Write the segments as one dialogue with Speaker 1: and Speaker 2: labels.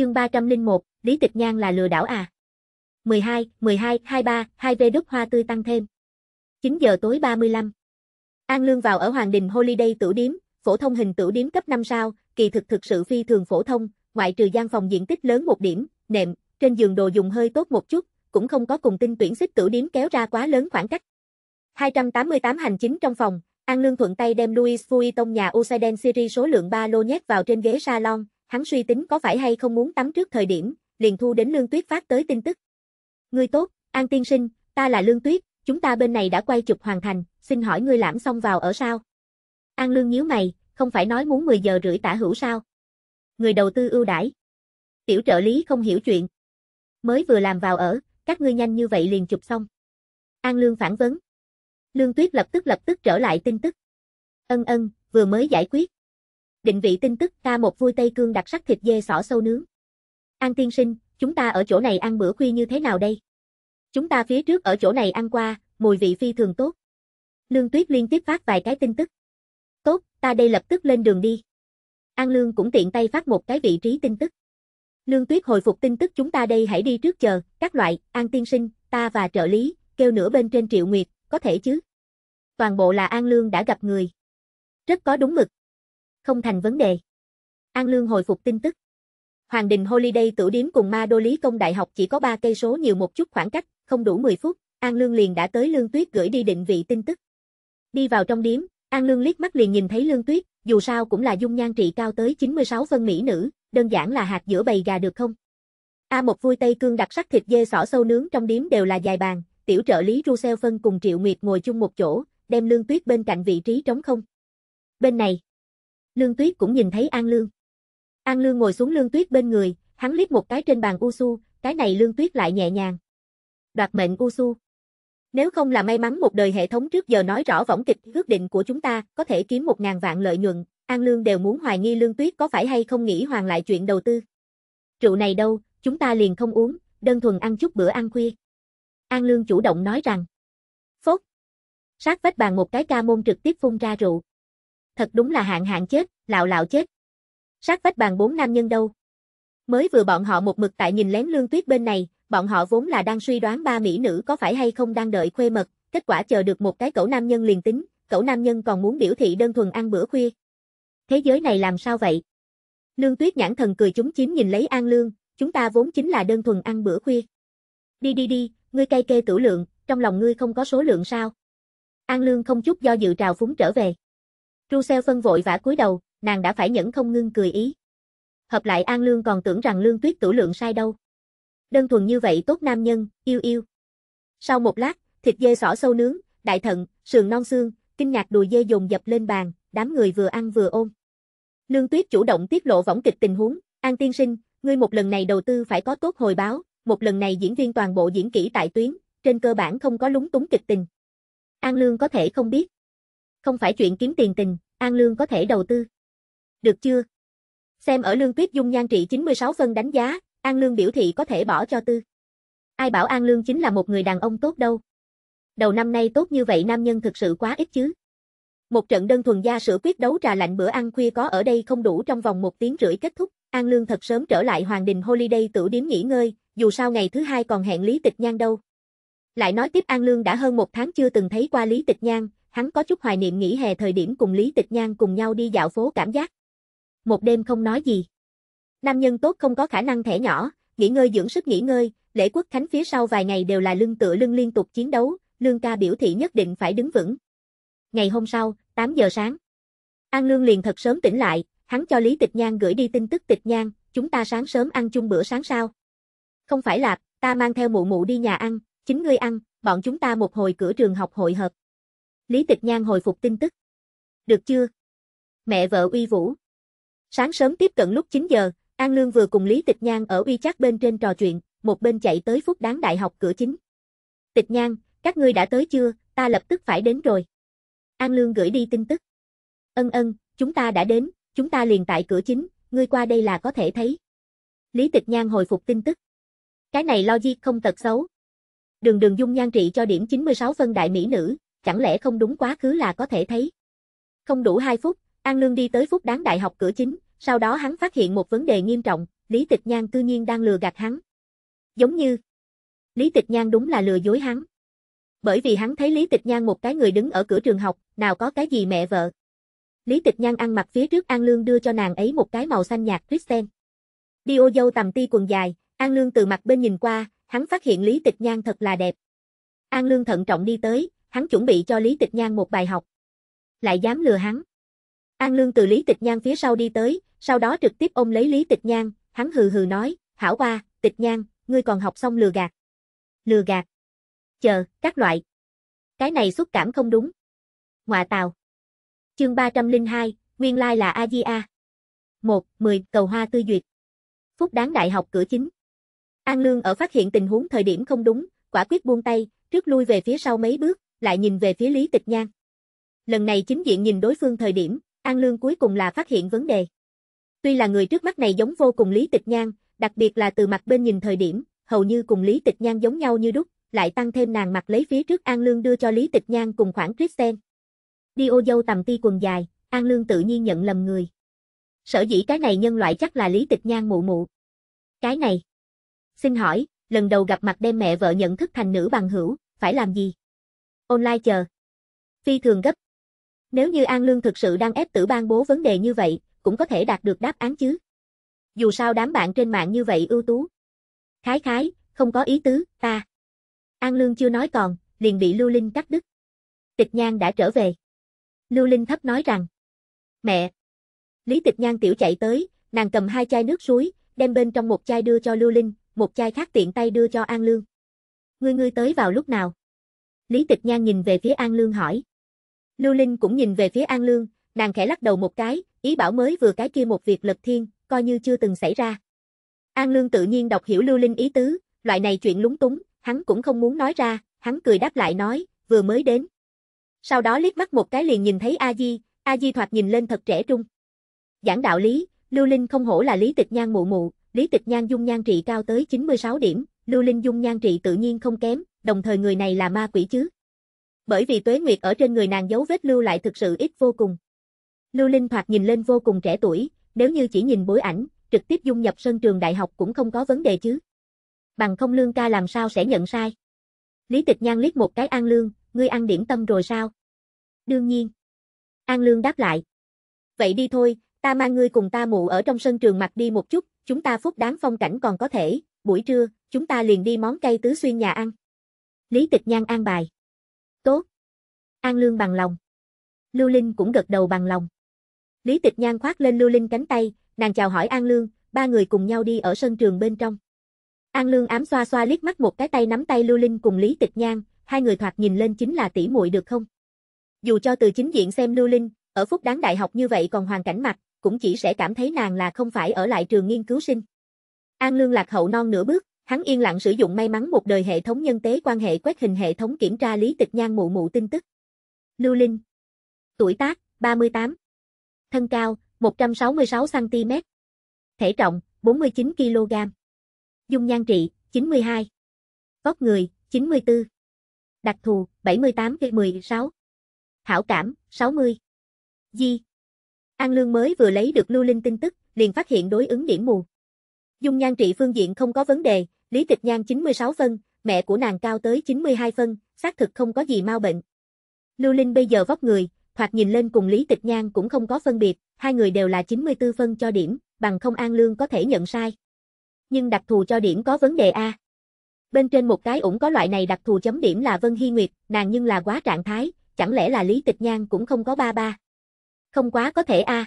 Speaker 1: chương 301, Lý Tịch Nhan là lừa đảo à. 12, 12, 23, 2 v đúc Hoa Tươi tăng thêm. 9 giờ tối 35. An Lương vào ở Hoàng Đình Holiday tử điếm, phổ thông hình tử điếm cấp 5 sao, kỳ thực thực sự phi thường phổ thông, ngoại trừ gian phòng diện tích lớn một điểm, nệm, trên giường đồ dùng hơi tốt một chút, cũng không có cùng tinh tuyển xích tử điếm kéo ra quá lớn khoảng cách. 288 hành chính trong phòng, An Lương thuận tay đem Louis Vuitton nhà Osaden series số lượng 3 lô nhét vào trên ghế salon, hắn suy tính có phải hay không muốn tắm trước thời điểm, liền thu đến Lương Tuyết phát tới tin tức. Ngươi tốt, An Tiên Sinh, ta là Lương Tuyết, chúng ta bên này đã quay chụp hoàn thành, xin hỏi ngươi lãm xong vào ở sao? An Lương nhíu mày, không phải nói muốn 10 giờ rưỡi tả hữu sao? Người đầu tư ưu đãi. Tiểu trợ lý không hiểu chuyện. Mới vừa làm vào ở, các ngươi nhanh như vậy liền chụp xong. An Lương phản vấn. Lương Tuyết lập tức lập tức trở lại tin tức. Ân ân, vừa mới giải quyết. Định vị tin tức ta một vui Tây Cương đặc sắc thịt dê xỏ sâu nướng. An tiên sinh, chúng ta ở chỗ này ăn bữa khuya như thế nào đây? Chúng ta phía trước ở chỗ này ăn qua, mùi vị phi thường tốt. Lương Tuyết liên tiếp phát vài cái tin tức. Tốt, ta đây lập tức lên đường đi. An Lương cũng tiện tay phát một cái vị trí tin tức. Lương Tuyết hồi phục tin tức chúng ta đây hãy đi trước chờ, các loại, An tiên sinh, ta và trợ lý, kêu nửa bên trên Triệu Nguyệt, có thể chứ? Toàn bộ là An Lương đã gặp người. Rất có đúng mực, không thành vấn đề. An Lương hồi phục tin tức. Hoàng Đình Holiday tử điếm cùng Ma Đô Lý Công Đại học chỉ có 3 cây số nhiều một chút khoảng cách, không đủ 10 phút, An Lương liền đã tới Lương Tuyết gửi đi định vị tin tức. Đi vào trong điếm, An Lương liếc mắt liền nhìn thấy Lương Tuyết, dù sao cũng là dung nhan trị cao tới 96 phân mỹ nữ, đơn giản là hạt giữa bầy gà được không? A một vui tây cương đặc sắc thịt dê sỏ sâu nướng trong điếm đều là dài bàn, tiểu trợ lý Rusel phân cùng Triệu Nguyệt ngồi chung một chỗ, đem Lương Tuyết bên cạnh vị trí trống không. Bên này, Lương Tuyết cũng nhìn thấy An Lương. An Lương ngồi xuống Lương Tuyết bên người, hắn liếc một cái trên bàn U Su, cái này Lương Tuyết lại nhẹ nhàng. Đoạt mệnh U Su. Nếu không là may mắn một đời hệ thống trước giờ nói rõ võng kịch quyết định của chúng ta có thể kiếm một ngàn vạn lợi nhuận, An Lương đều muốn hoài nghi Lương Tuyết có phải hay không nghĩ hoàn lại chuyện đầu tư. Rượu này đâu, chúng ta liền không uống, đơn thuần ăn chút bữa ăn khuya. An Lương chủ động nói rằng. Phốt. Sát vách bàn một cái ca môn trực tiếp phun ra rượu thật đúng là hạng hạng chết, lạo lạo chết. Sát vách bàn bốn nam nhân đâu? Mới vừa bọn họ một mực tại nhìn lén lương tuyết bên này, bọn họ vốn là đang suy đoán ba mỹ nữ có phải hay không đang đợi khuê mật, kết quả chờ được một cái cậu nam nhân liền tính, cậu nam nhân còn muốn biểu thị đơn thuần ăn bữa khuya. Thế giới này làm sao vậy? Lương tuyết nhãn thần cười chúng chiếm nhìn lấy an lương, chúng ta vốn chính là đơn thuần ăn bữa khuya. Đi đi đi, ngươi cay kê tử lượng, trong lòng ngươi không có số lượng sao? An lương không chút do dự trào phúng trở về. Russell phân vội vã cúi đầu, nàng đã phải nhẫn không ngưng cười ý. Hợp lại An Lương còn tưởng rằng Lương Tuyết tử lượng sai đâu. Đơn thuần như vậy tốt nam nhân, yêu yêu. Sau một lát, thịt dê sỏ sâu nướng, đại thận, sườn non xương, kinh ngạc đùi dê dùng dập lên bàn, đám người vừa ăn vừa ôm. Lương Tuyết chủ động tiết lộ võng kịch tình huống, An tiên sinh, ngươi một lần này đầu tư phải có tốt hồi báo, một lần này diễn viên toàn bộ diễn kỹ tại tuyến, trên cơ bản không có lúng túng kịch tình. An Lương có thể không biết, không phải chuyện kiếm tiền tình, An Lương có thể đầu tư. Được chưa? Xem ở Lương Tuyết Dung nhan trị 96 phân đánh giá, An Lương biểu thị có thể bỏ cho tư. Ai bảo An Lương chính là một người đàn ông tốt đâu. Đầu năm nay tốt như vậy nam nhân thực sự quá ít chứ. Một trận đơn thuần gia sữa quyết đấu trà lạnh bữa ăn khuya có ở đây không đủ trong vòng một tiếng rưỡi kết thúc, An Lương thật sớm trở lại Hoàng Đình Holiday tử điếm nghỉ ngơi, dù sao ngày thứ hai còn hẹn Lý Tịch Nhan đâu. Lại nói tiếp An Lương đã hơn một tháng chưa từng thấy qua Lý Tịch Nhan, hắn có chút hoài niệm nghỉ hè thời điểm cùng Lý Tịch Nhan cùng nhau đi dạo phố cảm giác. Một đêm không nói gì. Nam nhân tốt không có khả năng thẻ nhỏ, nghỉ ngơi dưỡng sức nghỉ ngơi, lễ quốc khánh phía sau vài ngày đều là lưng tựa lưng liên tục chiến đấu, lương ca biểu thị nhất định phải đứng vững. Ngày hôm sau, 8 giờ sáng. An Lương liền thật sớm tỉnh lại, hắn cho Lý Tịch Nhan gửi đi tin tức Tịch Nhan, chúng ta sáng sớm ăn chung bữa sáng sao? Không phải là, ta mang theo mụ mụ đi nhà ăn, chính ngươi ăn, bọn chúng ta một hồi cửa trường học hội hợp. Lý Tịch Nhan hồi phục tin tức. Được chưa? Mẹ vợ uy vũ. Sáng sớm tiếp cận lúc 9 giờ, An Lương vừa cùng Lý Tịch Nhan ở uy chắc bên trên trò chuyện, một bên chạy tới phút đáng đại học cửa chính. Tịch Nhan, các ngươi đã tới chưa, ta lập tức phải đến rồi. An Lương gửi đi tin tức. Ân ân, chúng ta đã đến, chúng ta liền tại cửa chính, ngươi qua đây là có thể thấy. Lý Tịch Nhan hồi phục tin tức. Cái này logic không tật xấu. Đường đường dung nhan trị cho điểm 96 phân đại mỹ nữ, chẳng lẽ không đúng quá khứ là có thể thấy. Không đủ 2 phút, An Lương đi tới phút đáng đại học cửa chính, sau đó hắn phát hiện một vấn đề nghiêm trọng, Lý Tịch Nhan cư nhiên đang lừa gạt hắn. Giống như, Lý Tịch Nhan đúng là lừa dối hắn. Bởi vì hắn thấy Lý Tịch Nhan một cái người đứng ở cửa trường học, nào có cái gì mẹ vợ. Lý Tịch Nhan ăn mặc phía trước An Lương đưa cho nàng ấy một cái màu xanh nhạt Christian. Đi ô dâu tầm ti quần dài, An Lương từ mặt bên nhìn qua, hắn phát hiện Lý Tịch Nhan thật là đẹp. An Lương thận trọng đi tới, hắn chuẩn bị cho Lý Tịch Nhan một bài học. Lại dám lừa hắn. An Lương từ Lý Tịch Nhan phía sau đi tới, sau đó trực tiếp ôm lấy Lý Tịch Nhan, hắn hừ hừ nói, hảo qua, Tịch Nhan, ngươi còn học xong lừa gạt. Lừa gạt. Chờ, các loại. Cái này xúc cảm không đúng. Ngoạ tào. Chương 302, nguyên lai là a di a 1. 10. Cầu hoa tư duyệt. Phúc đáng đại học cửa chính. An Lương ở phát hiện tình huống thời điểm không đúng, quả quyết buông tay, trước lui về phía sau mấy bước, lại nhìn về phía Lý Tịch Nhan. Lần này chính diện nhìn đối phương thời điểm, An Lương cuối cùng là phát hiện vấn đề. Tuy là người trước mắt này giống vô cùng Lý Tịch Nhan, đặc biệt là từ mặt bên nhìn thời điểm, hầu như cùng Lý Tịch Nhan giống nhau như đúc, lại tăng thêm nàng mặt lấy phía trước An Lương đưa cho Lý Tịch Nhan cùng khoảng Kristen. Đi ô dâu tầm ti quần dài, An Lương tự nhiên nhận lầm người. Sở dĩ cái này nhân loại chắc là Lý Tịch Nhan mụ mụ. Cái này. Xin hỏi, lần đầu gặp mặt đem mẹ vợ nhận thức thành nữ bằng hữu, phải làm gì? online chờ. Phi thường gấp. Nếu như An Lương thực sự đang ép tử ban bố vấn đề như vậy, cũng có thể đạt được đáp án chứ. Dù sao đám bạn trên mạng như vậy ưu tú. Khái khái, không có ý tứ, ta. An Lương chưa nói còn, liền bị Lưu Linh cắt đứt. Tịch Nhan đã trở về. Lưu Linh thấp nói rằng. Mẹ. Lý Tịch Nhan tiểu chạy tới, nàng cầm hai chai nước suối, đem bên trong một chai đưa cho Lưu Linh, một chai khác tiện tay đưa cho An Lương. Ngươi ngươi tới vào lúc nào? Lý Tịch Nhan nhìn về phía An Lương hỏi. Lưu Linh cũng nhìn về phía An Lương, nàng khẽ lắc đầu một cái, ý bảo mới vừa cái kia một việc lật thiên, coi như chưa từng xảy ra. An Lương tự nhiên đọc hiểu Lưu Linh ý tứ, loại này chuyện lúng túng, hắn cũng không muốn nói ra, hắn cười đáp lại nói, vừa mới đến. Sau đó liếc mắt một cái liền nhìn thấy A Di, A Di thoạt nhìn lên thật trẻ trung. Giảng đạo lý, Lưu Linh không hổ là Lý Tịch Nhan mụ mụ, Lý Tịch Nhan dung nhan trị cao tới 96 điểm, Lưu Linh dung nhan trị tự nhiên không kém, đồng thời người này là ma quỷ chứ. Bởi vì tuế nguyệt ở trên người nàng dấu vết lưu lại thực sự ít vô cùng. Lưu Linh thoạt nhìn lên vô cùng trẻ tuổi, nếu như chỉ nhìn bối ảnh, trực tiếp dung nhập sân trường đại học cũng không có vấn đề chứ. Bằng không lương ca làm sao sẽ nhận sai. Lý tịch nhan liếc một cái an lương, ngươi ăn điểm tâm rồi sao? Đương nhiên. An lương đáp lại. Vậy đi thôi, ta mang ngươi cùng ta mụ ở trong sân trường mặt đi một chút, chúng ta phúc đáng phong cảnh còn có thể, buổi trưa, chúng ta liền đi món cây tứ xuyên nhà ăn. Lý Tịch Nhan an bài. Tốt. An Lương bằng lòng. Lưu Linh cũng gật đầu bằng lòng. Lý Tịch Nhan khoác lên Lưu Linh cánh tay, nàng chào hỏi An Lương, ba người cùng nhau đi ở sân trường bên trong. An Lương ám xoa xoa liếc mắt một cái tay nắm tay Lưu Linh cùng Lý Tịch Nhan, hai người thoạt nhìn lên chính là tỷ muội được không? Dù cho từ chính diện xem Lưu Linh, ở phút đáng đại học như vậy còn hoàn cảnh mặt, cũng chỉ sẽ cảm thấy nàng là không phải ở lại trường nghiên cứu sinh. An Lương lạc hậu non nửa bước, Hắn yên lặng sử dụng may mắn một đời hệ thống nhân tế quan hệ quét hình hệ thống kiểm tra lý tịch nhan mụ mụ tin tức. Lưu Linh Tuổi tác, 38 Thân cao, 166cm Thể trọng, 49kg Dung nhan trị, 92 Vóc người, 94 Đặc thù, 78-16 thảo cảm, 60 Di An Lương mới vừa lấy được Lưu Linh tin tức, liền phát hiện đối ứng điểm mù. Dung nhan trị phương diện không có vấn đề, Lý Tịch Nhan 96 phân, mẹ của nàng cao tới 92 phân, xác thực không có gì mau bệnh. Lưu Linh bây giờ vóc người, thoạt nhìn lên cùng Lý Tịch Nhan cũng không có phân biệt, hai người đều là 94 phân cho điểm, bằng không An Lương có thể nhận sai. Nhưng đặc thù cho điểm có vấn đề A. Bên trên một cái ủng có loại này đặc thù chấm điểm là Vân Hy Nguyệt, nàng nhưng là quá trạng thái, chẳng lẽ là Lý Tịch Nhan cũng không có ba ba. Không quá có thể A.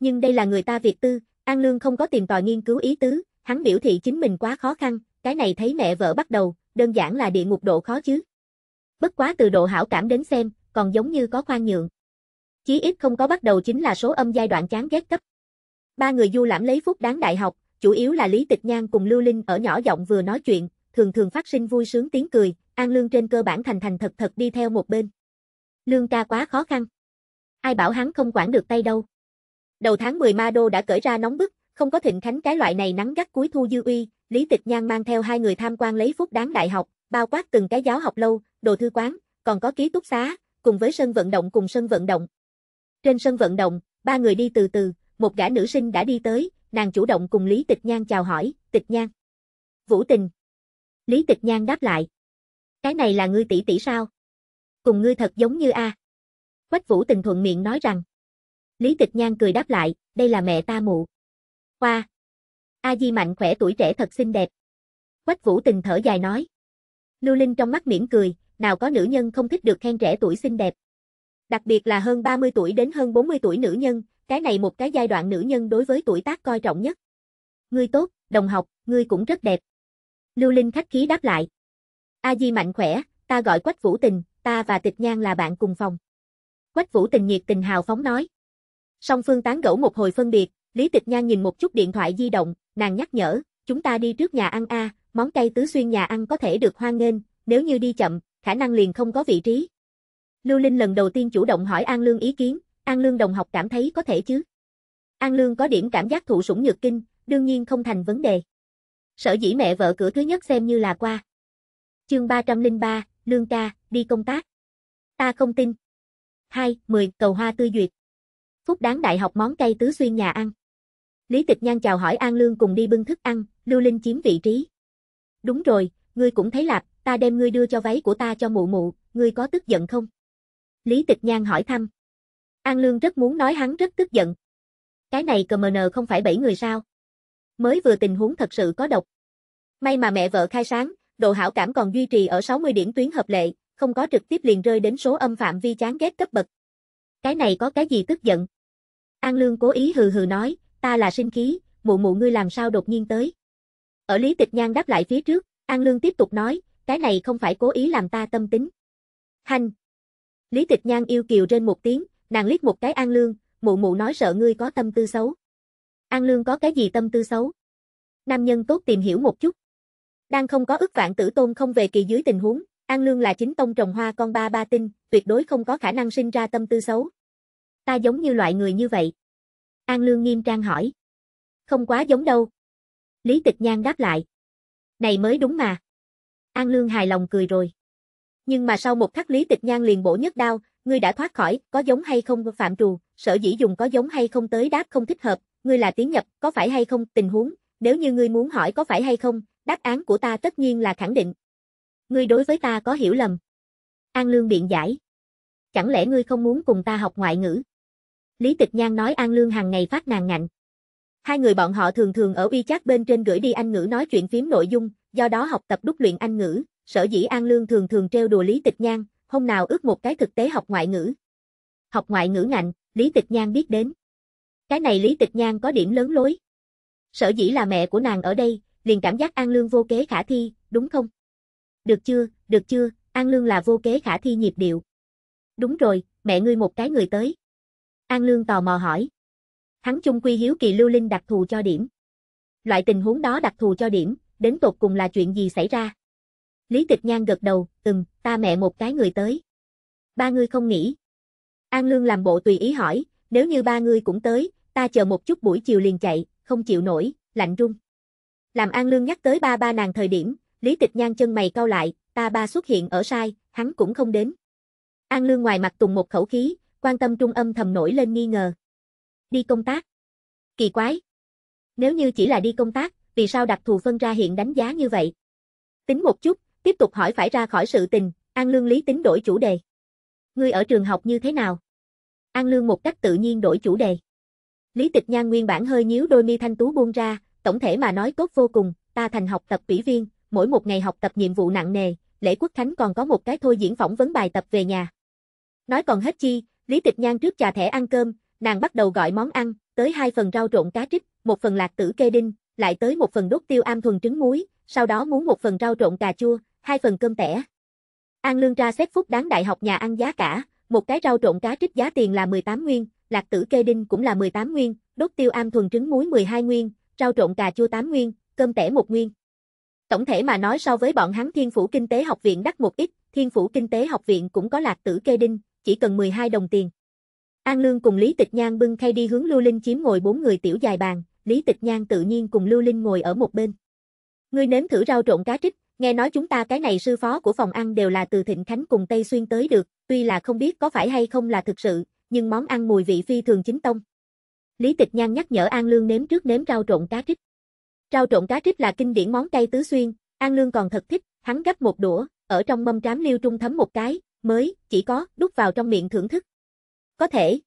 Speaker 1: Nhưng đây là người ta Việt tư, An Lương không có tìm tòi nghiên cứu ý tứ, hắn biểu thị chính mình quá khó khăn, cái này thấy mẹ vợ bắt đầu, đơn giản là địa ngục độ khó chứ. Bất quá từ độ hảo cảm đến xem, còn giống như có khoan nhượng. Chí ít không có bắt đầu chính là số âm giai đoạn chán ghét cấp. Ba người du lãm lấy phút đáng đại học, chủ yếu là Lý Tịch Nhan cùng Lưu Linh ở nhỏ giọng vừa nói chuyện, thường thường phát sinh vui sướng tiếng cười, An Lương trên cơ bản thành thành thật thật đi theo một bên. Lương ca quá khó khăn. Ai bảo hắn không quản được tay đâu. Đầu tháng 10 Ma Đô đã cởi ra nóng bức, không có thịnh khánh cái loại này nắng gắt cuối thu dư uy, Lý Tịch Nhan mang theo hai người tham quan lấy phút đáng đại học, bao quát từng cái giáo học lâu, đồ thư quán, còn có ký túc xá, cùng với sân vận động cùng sân vận động. Trên sân vận động, ba người đi từ từ, một gã nữ sinh đã đi tới, nàng chủ động cùng Lý Tịch Nhan chào hỏi, Tịch Nhan. Vũ tình. Lý Tịch Nhan đáp lại. Cái này là ngươi tỷ tỷ sao? Cùng ngươi thật giống như a. À. Quách Vũ tình thuận miệng nói rằng. Lý Tịch Nhan cười đáp lại, đây là mẹ ta mụ. Hoa! A Di Mạnh khỏe tuổi trẻ thật xinh đẹp. Quách Vũ Tình thở dài nói. Lưu Linh trong mắt mỉm cười, nào có nữ nhân không thích được khen trẻ tuổi xinh đẹp. Đặc biệt là hơn 30 tuổi đến hơn 40 tuổi nữ nhân, cái này một cái giai đoạn nữ nhân đối với tuổi tác coi trọng nhất. Ngươi tốt, đồng học, ngươi cũng rất đẹp. Lưu Linh khách khí đáp lại. A Di Mạnh khỏe, ta gọi Quách Vũ Tình, ta và Tịch Nhan là bạn cùng phòng. Quách Vũ Tình nhiệt tình hào phóng nói. Song phương tán gẫu một hồi phân biệt, Lý Tịch Nhan nhìn một chút điện thoại di động, nàng nhắc nhở, chúng ta đi trước nhà ăn a, món cây tứ xuyên nhà ăn có thể được hoan nghênh, nếu như đi chậm, khả năng liền không có vị trí. Lưu Linh lần đầu tiên chủ động hỏi An Lương ý kiến, An Lương đồng học cảm thấy có thể chứ. An Lương có điểm cảm giác thụ sủng nhược kinh, đương nhiên không thành vấn đề. Sở dĩ mẹ vợ cửa thứ nhất xem như là qua. Chương 303, Lương ca, đi công tác. Ta không tin. 2, 10, cầu hoa tươi duyệt. Phúc đáng đại học món cây tứ xuyên nhà ăn. Lý Tịch Nhan chào hỏi An Lương cùng đi bưng thức ăn, Lưu Linh chiếm vị trí. Đúng rồi, ngươi cũng thấy lạc, ta đem ngươi đưa cho váy của ta cho mụ mụ, ngươi có tức giận không? Lý Tịch Nhan hỏi thăm. An Lương rất muốn nói hắn rất tức giận. Cái này cờ mờ nờ không phải bảy người sao? Mới vừa tình huống thật sự có độc. May mà mẹ vợ khai sáng, độ hảo cảm còn duy trì ở 60 điểm tuyến hợp lệ, không có trực tiếp liền rơi đến số âm phạm vi chán ghét cấp bậc. Cái này có cái gì tức giận? An Lương cố ý hừ hừ nói, ta là sinh khí, mụ mụ ngươi làm sao đột nhiên tới. Ở Lý Tịch Nhan đáp lại phía trước, An Lương tiếp tục nói, cái này không phải cố ý làm ta tâm tính. Hành. Lý Tịch Nhan yêu kiều trên một tiếng, nàng liếc một cái An Lương, mụ mụ nói sợ ngươi có tâm tư xấu. An Lương có cái gì tâm tư xấu? Nam nhân tốt tìm hiểu một chút. Đang không có ức vạn tử tôn không về kỳ dưới tình huống, An Lương là chính tông trồng hoa con ba ba tinh, tuyệt đối không có khả năng sinh ra tâm tư xấu ta giống như loại người như vậy. An Lương nghiêm trang hỏi. Không quá giống đâu. Lý Tịch Nhan đáp lại. Này mới đúng mà. An Lương hài lòng cười rồi. Nhưng mà sau một khắc Lý Tịch Nhan liền bổ nhất đao, ngươi đã thoát khỏi, có giống hay không phạm trù, sở dĩ dùng có giống hay không tới đáp không thích hợp, ngươi là tiến nhập, có phải hay không, tình huống, nếu như ngươi muốn hỏi có phải hay không, đáp án của ta tất nhiên là khẳng định. Ngươi đối với ta có hiểu lầm. An Lương biện giải. Chẳng lẽ ngươi không muốn cùng ta học ngoại ngữ? Lý Tịch Nhan nói An Lương hàng ngày phát nàng ngạnh. Hai người bọn họ thường thường ở uy chát bên trên gửi đi Anh ngữ nói chuyện phím nội dung, do đó học tập đúc luyện Anh ngữ, sở dĩ An Lương thường thường trêu đùa Lý Tịch Nhan, hôm nào ước một cái thực tế học ngoại ngữ. Học ngoại ngữ ngạnh, Lý Tịch Nhan biết đến. Cái này Lý Tịch Nhan có điểm lớn lối. Sở dĩ là mẹ của nàng ở đây, liền cảm giác An Lương vô kế khả thi, đúng không? Được chưa, được chưa, An Lương là vô kế khả thi nhịp điệu. Đúng rồi, mẹ ngươi một cái người tới. An Lương tò mò hỏi. Hắn chung quy hiếu kỳ lưu linh đặc thù cho điểm. Loại tình huống đó đặc thù cho điểm, đến tột cùng là chuyện gì xảy ra? Lý Tịch Nhan gật đầu, ừm, ta mẹ một cái người tới. Ba ngươi không nghĩ. An Lương làm bộ tùy ý hỏi, nếu như ba ngươi cũng tới, ta chờ một chút buổi chiều liền chạy, không chịu nổi, lạnh run. Làm An Lương nhắc tới ba ba nàng thời điểm, Lý Tịch Nhan chân mày cau lại, ta ba xuất hiện ở sai, hắn cũng không đến. An Lương ngoài mặt tùng một khẩu khí, quan tâm trung âm thầm nổi lên nghi ngờ. Đi công tác. Kỳ quái. Nếu như chỉ là đi công tác, vì sao đặc thù phân ra hiện đánh giá như vậy? Tính một chút, tiếp tục hỏi phải ra khỏi sự tình, An Lương lý tính đổi chủ đề. Ngươi ở trường học như thế nào? An Lương một cách tự nhiên đổi chủ đề. Lý Tịch Nhan nguyên bản hơi nhíu đôi mi thanh tú buông ra, tổng thể mà nói tốt vô cùng, ta thành học tập ủy viên, mỗi một ngày học tập nhiệm vụ nặng nề, lễ quốc khánh còn có một cái thôi diễn phỏng vấn bài tập về nhà. Nói còn hết chi, Lý Tịch Nhan trước trà thẻ ăn cơm, nàng bắt đầu gọi món ăn, tới hai phần rau trộn cá trích, một phần lạc tử kê đinh, lại tới một phần đốt tiêu am thuần trứng muối, sau đó muốn một phần rau trộn cà chua, hai phần cơm tẻ. An Lương ra xét phúc đáng đại học nhà ăn giá cả, một cái rau trộn cá trích giá tiền là 18 nguyên, lạc tử kê đinh cũng là 18 nguyên, đốt tiêu am thuần trứng muối 12 nguyên, rau trộn cà chua 8 nguyên, cơm tẻ 1 nguyên. Tổng thể mà nói so với bọn hắn Thiên Phủ Kinh tế Học viện đắt một ít, Thiên Phủ Kinh tế Học viện cũng có lạc tử kê đinh, chỉ cần 12 đồng tiền. An Lương cùng Lý Tịch Nhan bưng khay đi hướng Lưu Linh chiếm ngồi bốn người tiểu dài bàn, Lý Tịch Nhan tự nhiên cùng Lưu Linh ngồi ở một bên. Ngươi nếm thử rau trộn cá trích, nghe nói chúng ta cái này sư phó của phòng ăn đều là từ Thịnh Khánh cùng Tây Xuyên tới được, tuy là không biết có phải hay không là thực sự, nhưng món ăn mùi vị phi thường chính tông. Lý Tịch Nhan nhắc nhở An Lương nếm trước nếm rau trộn cá trích. Rau trộn cá trích là kinh điển món cay tứ xuyên, An Lương còn thật thích, hắn gấp một đũa, ở trong mâm trám liêu trung thấm một cái, mới, chỉ có, đút vào trong miệng thưởng thức. Có thể.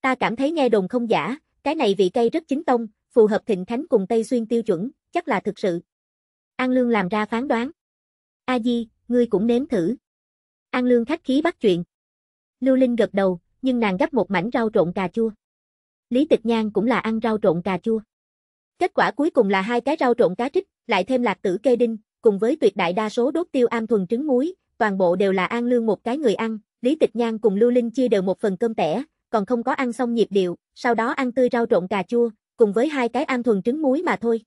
Speaker 1: Ta cảm thấy nghe đồn không giả, cái này vị cây rất chính tông, phù hợp thịnh thánh cùng Tây Xuyên tiêu chuẩn, chắc là thực sự. An Lương làm ra phán đoán. A Di, ngươi cũng nếm thử. An Lương khách khí bắt chuyện. Lưu Linh gật đầu, nhưng nàng gấp một mảnh rau trộn cà chua. Lý Tịch Nhan cũng là ăn rau trộn cà chua. Kết quả cuối cùng là hai cái rau trộn cá trích, lại thêm lạc tử kê đinh, cùng với tuyệt đại đa số đốt tiêu am thuần trứng muối, toàn bộ đều là An Lương một cái người ăn, Lý Tịch Nhan cùng Lưu Linh chia đều một phần cơm tẻ, còn không có ăn xong nhịp điệu, sau đó ăn tươi rau trộn cà chua, cùng với hai cái ăn thuần trứng muối mà thôi.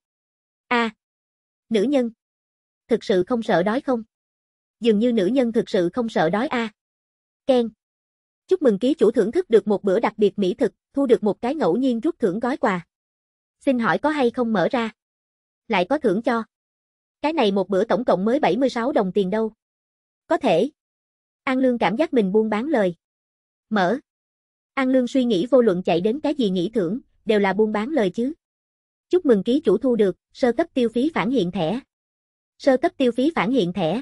Speaker 1: A. À, nữ nhân. Thực sự không sợ đói không? Dường như nữ nhân thực sự không sợ đói a. À. Ken. Chúc mừng ký chủ thưởng thức được một bữa đặc biệt mỹ thực, thu được một cái ngẫu nhiên rút thưởng gói quà. Xin hỏi có hay không mở ra? Lại có thưởng cho. Cái này một bữa tổng cộng mới 76 đồng tiền đâu. Có thể. An Lương cảm giác mình buôn bán lời. Mở. An Lương suy nghĩ vô luận chạy đến cái gì nghĩ thưởng, đều là buôn bán lời chứ. Chúc mừng ký chủ thu được, sơ cấp tiêu phí phản hiện thẻ. Sơ cấp tiêu phí phản hiện thẻ.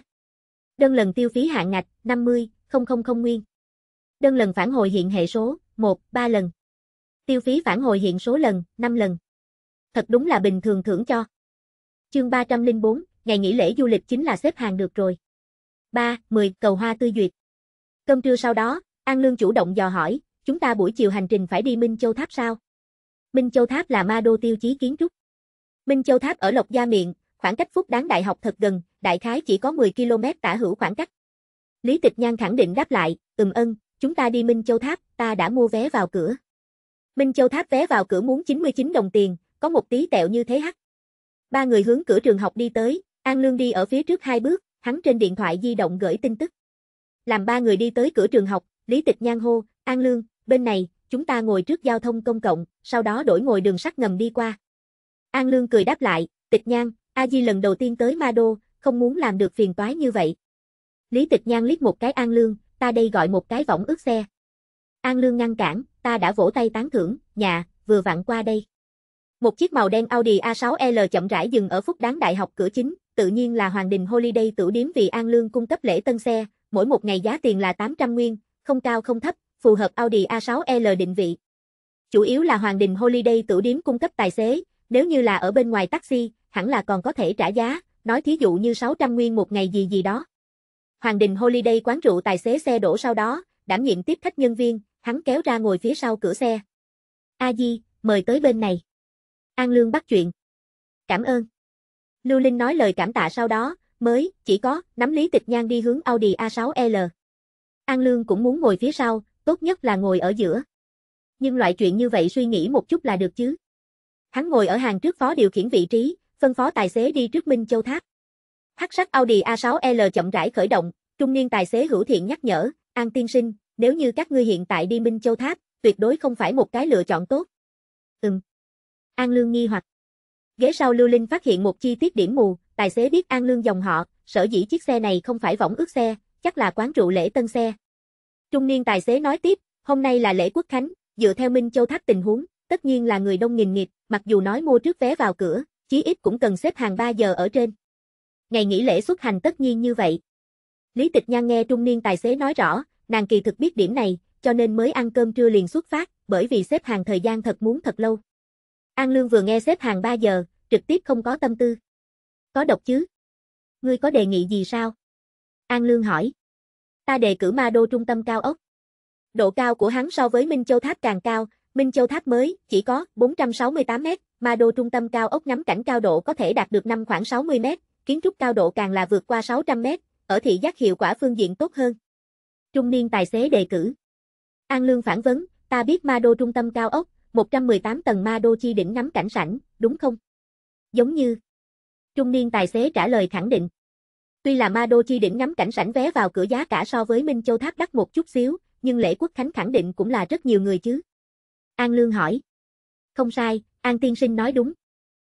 Speaker 1: Đơn lần tiêu phí hạn ngạch, 50, 000 nguyên. Đơn lần phản hồi hiện hệ số, 1, 3 lần. Tiêu phí phản hồi hiện số lần, 5 lần. Thật đúng là bình thường thưởng cho. Chương 304, ngày nghỉ lễ du lịch chính là xếp hàng được rồi. 3, 10, cầu hoa tư duyệt. Cơm trưa sau đó, An Lương chủ động dò hỏi, chúng ta buổi chiều hành trình phải đi Minh Châu Tháp sao? Minh Châu Tháp là ma đô tiêu chí kiến trúc. Minh Châu Tháp ở Lộc Gia Miệng, khoảng cách Phúc Đáng Đại học thật gần, đại khái chỉ có 10 km tả hữu khoảng cách. Lý Tịch Nhan khẳng định đáp lại, ừm ân, chúng ta đi Minh Châu Tháp, ta đã mua vé vào cửa. Minh Châu Tháp vé vào cửa muốn 99 đồng tiền, có một tí tẹo như thế hắc. Ba người hướng cửa trường học đi tới, An Lương đi ở phía trước hai bước, hắn trên điện thoại di động gửi tin tức. Làm ba người đi tới cửa trường học, Lý Tịch Nhan hô, An Lương, bên này, chúng ta ngồi trước giao thông công cộng, sau đó đổi ngồi đường sắt ngầm đi qua. An Lương cười đáp lại, Tịch Nhan, A Di lần đầu tiên tới Ma Đô, không muốn làm được phiền toái như vậy. Lý Tịch Nhan liếc một cái An Lương, ta đây gọi một cái võng ướt xe. An Lương ngăn cản, ta đã vỗ tay tán thưởng, nhà, vừa vặn qua đây. Một chiếc màu đen Audi A6L chậm rãi dừng ở phút đáng đại học cửa chính, tự nhiên là Hoàng Đình Holiday tử điếm vì An Lương cung cấp lễ tân xe, mỗi một ngày giá tiền là 800 nguyên, không cao không thấp, phù hợp Audi A6L định vị. Chủ yếu là Hoàng Đình Holiday tử điếm cung cấp tài xế, nếu như là ở bên ngoài taxi, hẳn là còn có thể trả giá, nói thí dụ như 600 nguyên một ngày gì gì đó. Hoàng Đình Holiday quán rượu tài xế xe đổ sau đó, đảm nhiệm tiếp khách nhân viên, hắn kéo ra ngồi phía sau cửa xe. A Di, mời tới bên này. An Lương bắt chuyện. Cảm ơn. Lưu Linh nói lời cảm tạ sau đó, mới, chỉ có, nắm Lý Tịch Nhan đi hướng Audi A6L. An Lương cũng muốn ngồi phía sau, tốt nhất là ngồi ở giữa. Nhưng loại chuyện như vậy suy nghĩ một chút là được chứ. Hắn ngồi ở hàng trước phó điều khiển vị trí, phân phó tài xế đi trước Minh Châu Tháp. Hắc sắc Audi A6L chậm rãi khởi động, trung niên tài xế hữu thiện nhắc nhở, An tiên sinh, nếu như các ngươi hiện tại đi Minh Châu Tháp, tuyệt đối không phải một cái lựa chọn tốt. Ừm. An Lương nghi hoặc. Ghế sau Lưu Linh phát hiện một chi tiết điểm mù, tài xế biết An Lương dòng họ, sở dĩ chiếc xe này không phải võng ước xe, chắc là quán rượu lễ tân xe. Trung niên tài xế nói tiếp, hôm nay là lễ quốc khánh, dựa theo Minh Châu Tháp tình huống, tất nhiên là người đông nghìn nghịt, mặc dù nói mua trước vé vào cửa, chí ít cũng cần xếp hàng 3 giờ ở trên. Ngày nghỉ lễ xuất hành tất nhiên như vậy. Lý Tịch Nhan nghe trung niên tài xế nói rõ, nàng kỳ thực biết điểm này, cho nên mới ăn cơm trưa liền xuất phát, bởi vì xếp hàng thời gian thật muốn thật lâu. An Lương vừa nghe xếp hàng 3 giờ, trực tiếp không có tâm tư. Có độc chứ? Ngươi có đề nghị gì sao? An Lương hỏi. Ta đề cử ma đô trung tâm cao ốc. Độ cao của hắn so với Minh Châu Tháp càng cao, Minh Châu Tháp mới chỉ có 468 mét, ma đô trung tâm cao ốc ngắm cảnh cao độ có thể đạt được năm khoảng 60 mét, kiến trúc cao độ càng là vượt qua 600 mét, ở thị giác hiệu quả phương diện tốt hơn. Trung niên tài xế đề cử. An Lương phản vấn, ta biết ma đô trung tâm cao ốc, 118 tầng ma đô chi đỉnh ngắm cảnh sảnh, đúng không? Giống như. Trung niên tài xế trả lời khẳng định. Tuy là ma đô chi đỉnh ngắm cảnh sảnh vé vào cửa giá cả so với Minh Châu Tháp đắt một chút xíu, nhưng lễ quốc khánh khẳng định cũng là rất nhiều người chứ. An Lương hỏi. Không sai, An Tiên Sinh nói đúng.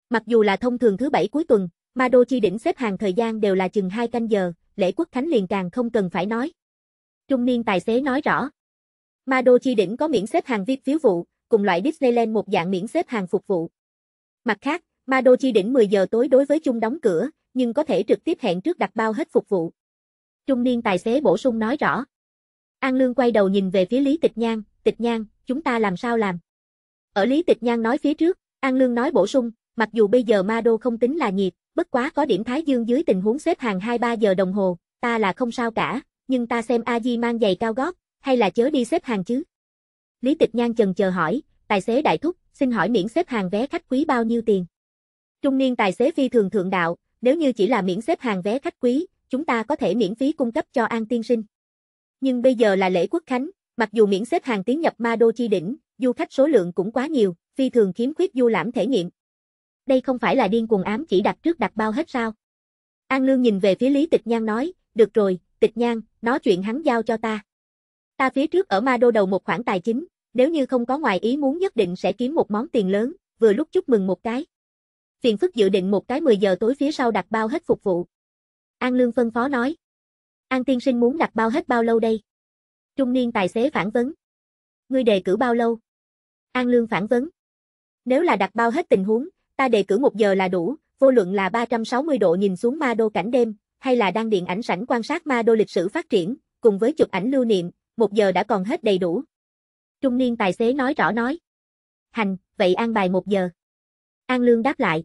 Speaker 1: Mặc dù là thông thường thứ bảy cuối tuần, ma đô chi đỉnh xếp hàng thời gian đều là chừng 2 canh giờ, lễ quốc khánh liền càng không cần phải nói. Trung niên tài xế nói rõ. Ma đô chi đỉnh có miễn xếp hàng viết phiếu vụ, cùng loại Disneyland một dạng miễn xếp hàng phục vụ. Mặt khác, Madochi đỉnh 10 giờ tối đối với chung đóng cửa, nhưng có thể trực tiếp hẹn trước đặt bao hết phục vụ. Trung niên tài xế bổ sung nói rõ. An Lương quay đầu nhìn về phía Lý Tịch Nhan, Tịch Nhan, chúng ta làm sao làm? Ở Lý Tịch Nhan nói phía trước, An Lương nói bổ sung, mặc dù bây giờ Mado không tính là nhiệt, bất quá có điểm Thái Dương dưới tình huống xếp hàng 2-3 giờ đồng hồ, ta là không sao cả, nhưng ta xem A Di mang giày cao gót, hay là chớ đi xếp hàng chứ? Lý Tịch Nhan chần chờ hỏi, tài xế đại thúc, xin hỏi miễn xếp hàng vé khách quý bao nhiêu tiền? Trung niên tài xế phi thường thượng đạo, nếu như chỉ là miễn xếp hàng vé khách quý, chúng ta có thể miễn phí cung cấp cho An Tiên Sinh. Nhưng bây giờ là lễ quốc khánh, mặc dù miễn xếp hàng tiến nhập Ma Đô Chi Đỉnh, du khách số lượng cũng quá nhiều, phi thường khiếm khuyết du lãm thể nghiệm. Đây không phải là điên cuồng ám chỉ đặt trước đặt bao hết sao? An Lương nhìn về phía Lý Tịch Nhan nói, được rồi, Tịch Nhan, nói chuyện hắn giao cho ta. Ta phía trước ở Ma Đô đầu một khoản tài chính, nếu như không có ngoài ý muốn nhất định sẽ kiếm một món tiền lớn, vừa lúc chúc mừng một cái. Phiền phức dự định một cái 10 giờ tối phía sau đặt bao hết phục vụ. An Lương phân phó nói. An tiên sinh muốn đặt bao hết bao lâu đây? Trung niên tài xế phản vấn. Ngươi đề cử bao lâu? An Lương phản vấn. Nếu là đặt bao hết tình huống, ta đề cử một giờ là đủ, vô luận là 360 độ nhìn xuống ma đô cảnh đêm, hay là đang điện ảnh sảnh quan sát ma đô lịch sử phát triển, cùng với chụp ảnh lưu niệm, một giờ đã còn hết đầy đủ. Trung niên tài xế nói rõ nói. Hành, vậy an bài một giờ. An Lương đáp lại.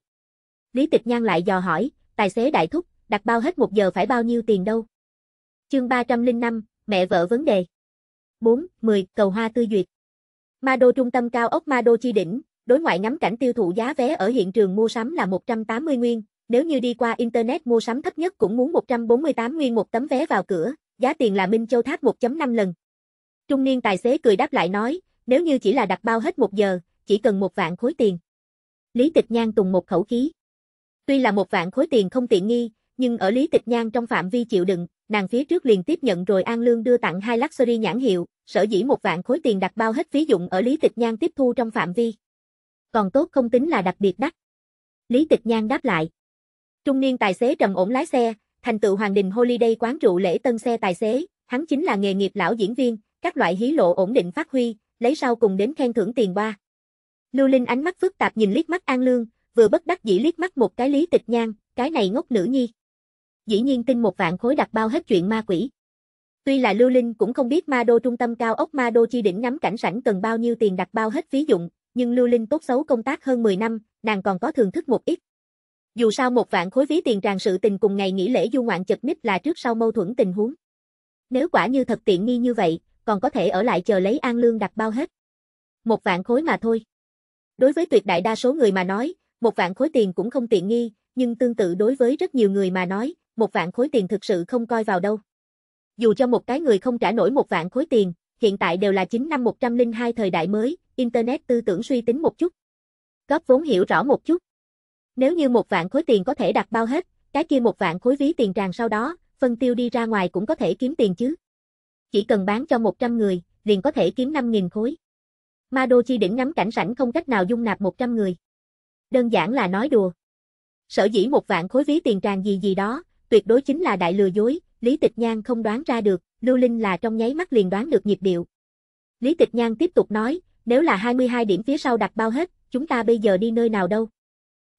Speaker 1: Lý Tịch Nhan lại dò hỏi, tài xế đại thúc, đặt bao hết một giờ phải bao nhiêu tiền đâu? Chương 305, mẹ vợ vấn đề. 4. 10. Cầu hoa tươi duyệt. Ma trung tâm cao ốc Ma chi đỉnh, đối ngoại ngắm cảnh tiêu thụ giá vé ở hiện trường mua sắm là 180 nguyên, nếu như đi qua internet mua sắm thấp nhất cũng muốn 148 nguyên một tấm vé vào cửa, giá tiền là Minh Châu Tháp 1.5 lần. Trung niên tài xế cười đáp lại nói, nếu như chỉ là đặt bao hết một giờ, chỉ cần một vạn khối tiền. Lý Tịch Nhan tùng một khẩu khí. Tuy là một vạn khối tiền không tiện nghi, nhưng ở Lý Tịch Nhan trong phạm vi chịu đựng, nàng phía trước liền tiếp nhận rồi An Lương đưa tặng hai luxury nhãn hiệu, sở dĩ một vạn khối tiền đặt bao hết phí dụng ở Lý Tịch Nhan tiếp thu trong phạm vi. Còn tốt không tính là đặc biệt đắt. Lý Tịch Nhan đáp lại. Trung niên tài xế trầm ổn lái xe, thành tựu Hoàng Đình Holiday quán rượu lễ tân xe tài xế, hắn chính là nghề nghiệp lão diễn viên, các loại hí lộ ổn định phát huy, lấy sau cùng đến khen thưởng tiền qua. Lưu Linh ánh mắt phức tạp nhìn liếc mắt An Lương, vừa bất đắc dĩ liếc mắt một cái Lý Tịch nhang cái này ngốc nữ nhi. Dĩ nhiên tin một vạn khối đặt bao hết chuyện ma quỷ. Tuy là Lưu Linh cũng không biết ma đô trung tâm cao ốc ma đô chi đỉnh ngắm cảnh sảnh cần bao nhiêu tiền đặt bao hết ví dụng, nhưng Lưu Linh tốt xấu công tác hơn 10 năm, nàng còn có thường thức một ít. Dù sao một vạn khối ví tiền tràn sự tình cùng ngày nghỉ lễ du ngoạn chật ních là trước sau mâu thuẫn tình huống. Nếu quả như thật tiện nghi như vậy, còn có thể ở lại chờ lấy an lương đặt bao hết. Một vạn khối mà thôi. Đối với tuyệt đại đa số người mà nói, một vạn khối tiền cũng không tiện nghi, nhưng tương tự đối với rất nhiều người mà nói, một vạn khối tiền thực sự không coi vào đâu. Dù cho một cái người không trả nổi một vạn khối tiền, hiện tại đều là 9 năm 102 thời đại mới, Internet tư tưởng suy tính một chút. góp vốn hiểu rõ một chút. Nếu như một vạn khối tiền có thể đặt bao hết, cái kia một vạn khối ví tiền tràn sau đó, phân tiêu đi ra ngoài cũng có thể kiếm tiền chứ chỉ cần bán cho 100 người, liền có thể kiếm 5.000 khối. Ma Đô Chi đỉnh ngắm cảnh sảnh không cách nào dung nạp 100 người. Đơn giản là nói đùa. Sở dĩ một vạn khối ví tiền tràn gì gì đó, tuyệt đối chính là đại lừa dối, Lý Tịch Nhan không đoán ra được, Lưu Linh là trong nháy mắt liền đoán được nhịp điệu. Lý Tịch Nhan tiếp tục nói, nếu là 22 điểm phía sau đặt bao hết, chúng ta bây giờ đi nơi nào đâu?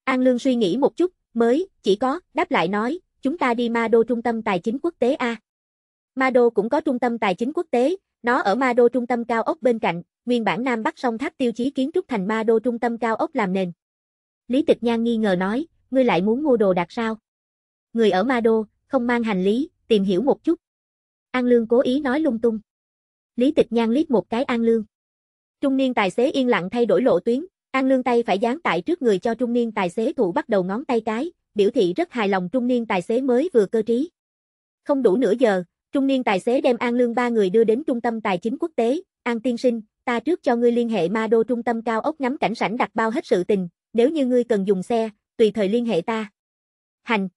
Speaker 1: An Lương suy nghĩ một chút, mới, chỉ có, đáp lại nói, chúng ta đi ma đô trung tâm tài chính quốc tế A. Mado cũng có trung tâm tài chính quốc tế, nó ở Mado trung tâm cao ốc bên cạnh, nguyên bản Nam Bắc song thác tiêu chí kiến trúc thành Mado trung tâm cao ốc làm nền. Lý Tịch Nhan nghi ngờ nói, ngươi lại muốn mua đồ đạc sao? Người ở Mado, không mang hành lý, tìm hiểu một chút. An Lương cố ý nói lung tung. Lý Tịch Nhan liếc một cái An Lương. Trung niên tài xế yên lặng thay đổi lộ tuyến, An Lương tay phải dán tại trước người cho trung niên tài xế thủ bắt đầu ngón tay cái, biểu thị rất hài lòng trung niên tài xế mới vừa cơ trí. Không đủ nửa giờ, Trung niên tài xế đem An Lương ba người đưa đến trung tâm tài chính quốc tế, An tiên sinh, ta trước cho ngươi liên hệ ma đô trung tâm cao ốc ngắm cảnh sảnh đặt bao hết sự tình, nếu như ngươi cần dùng xe, tùy thời liên hệ ta. Hành.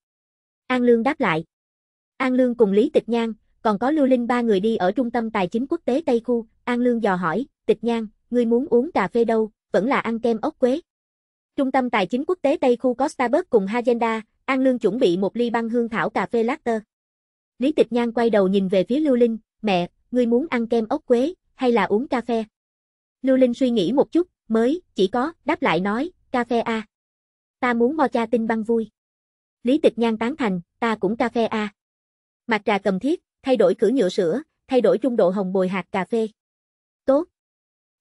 Speaker 1: An Lương đáp lại. An Lương cùng Lý Tịch Nhan, còn có Lưu Linh ba người đi ở trung tâm tài chính quốc tế Tây Khu, An Lương dò hỏi, Tịch Nhan, ngươi muốn uống cà phê đâu, vẫn là ăn kem ốc quế. Trung tâm tài chính quốc tế Tây Khu có Starbucks cùng Hagenda, An Lương chuẩn bị một ly băng hương thảo cà phê latte. Lý Tịch Nhan quay đầu nhìn về phía Lưu Linh, mẹ, ngươi muốn ăn kem ốc quế, hay là uống cà phê? Lưu Linh suy nghĩ một chút, mới, chỉ có, đáp lại nói, cà phê a. À. Ta muốn mocha tinh băng vui. Lý Tịch Nhan tán thành, ta cũng cà phê a. À. Mặt trà cầm thiết, thay đổi cửa nhựa sữa, thay đổi trung độ hồng bồi hạt cà phê. Tốt.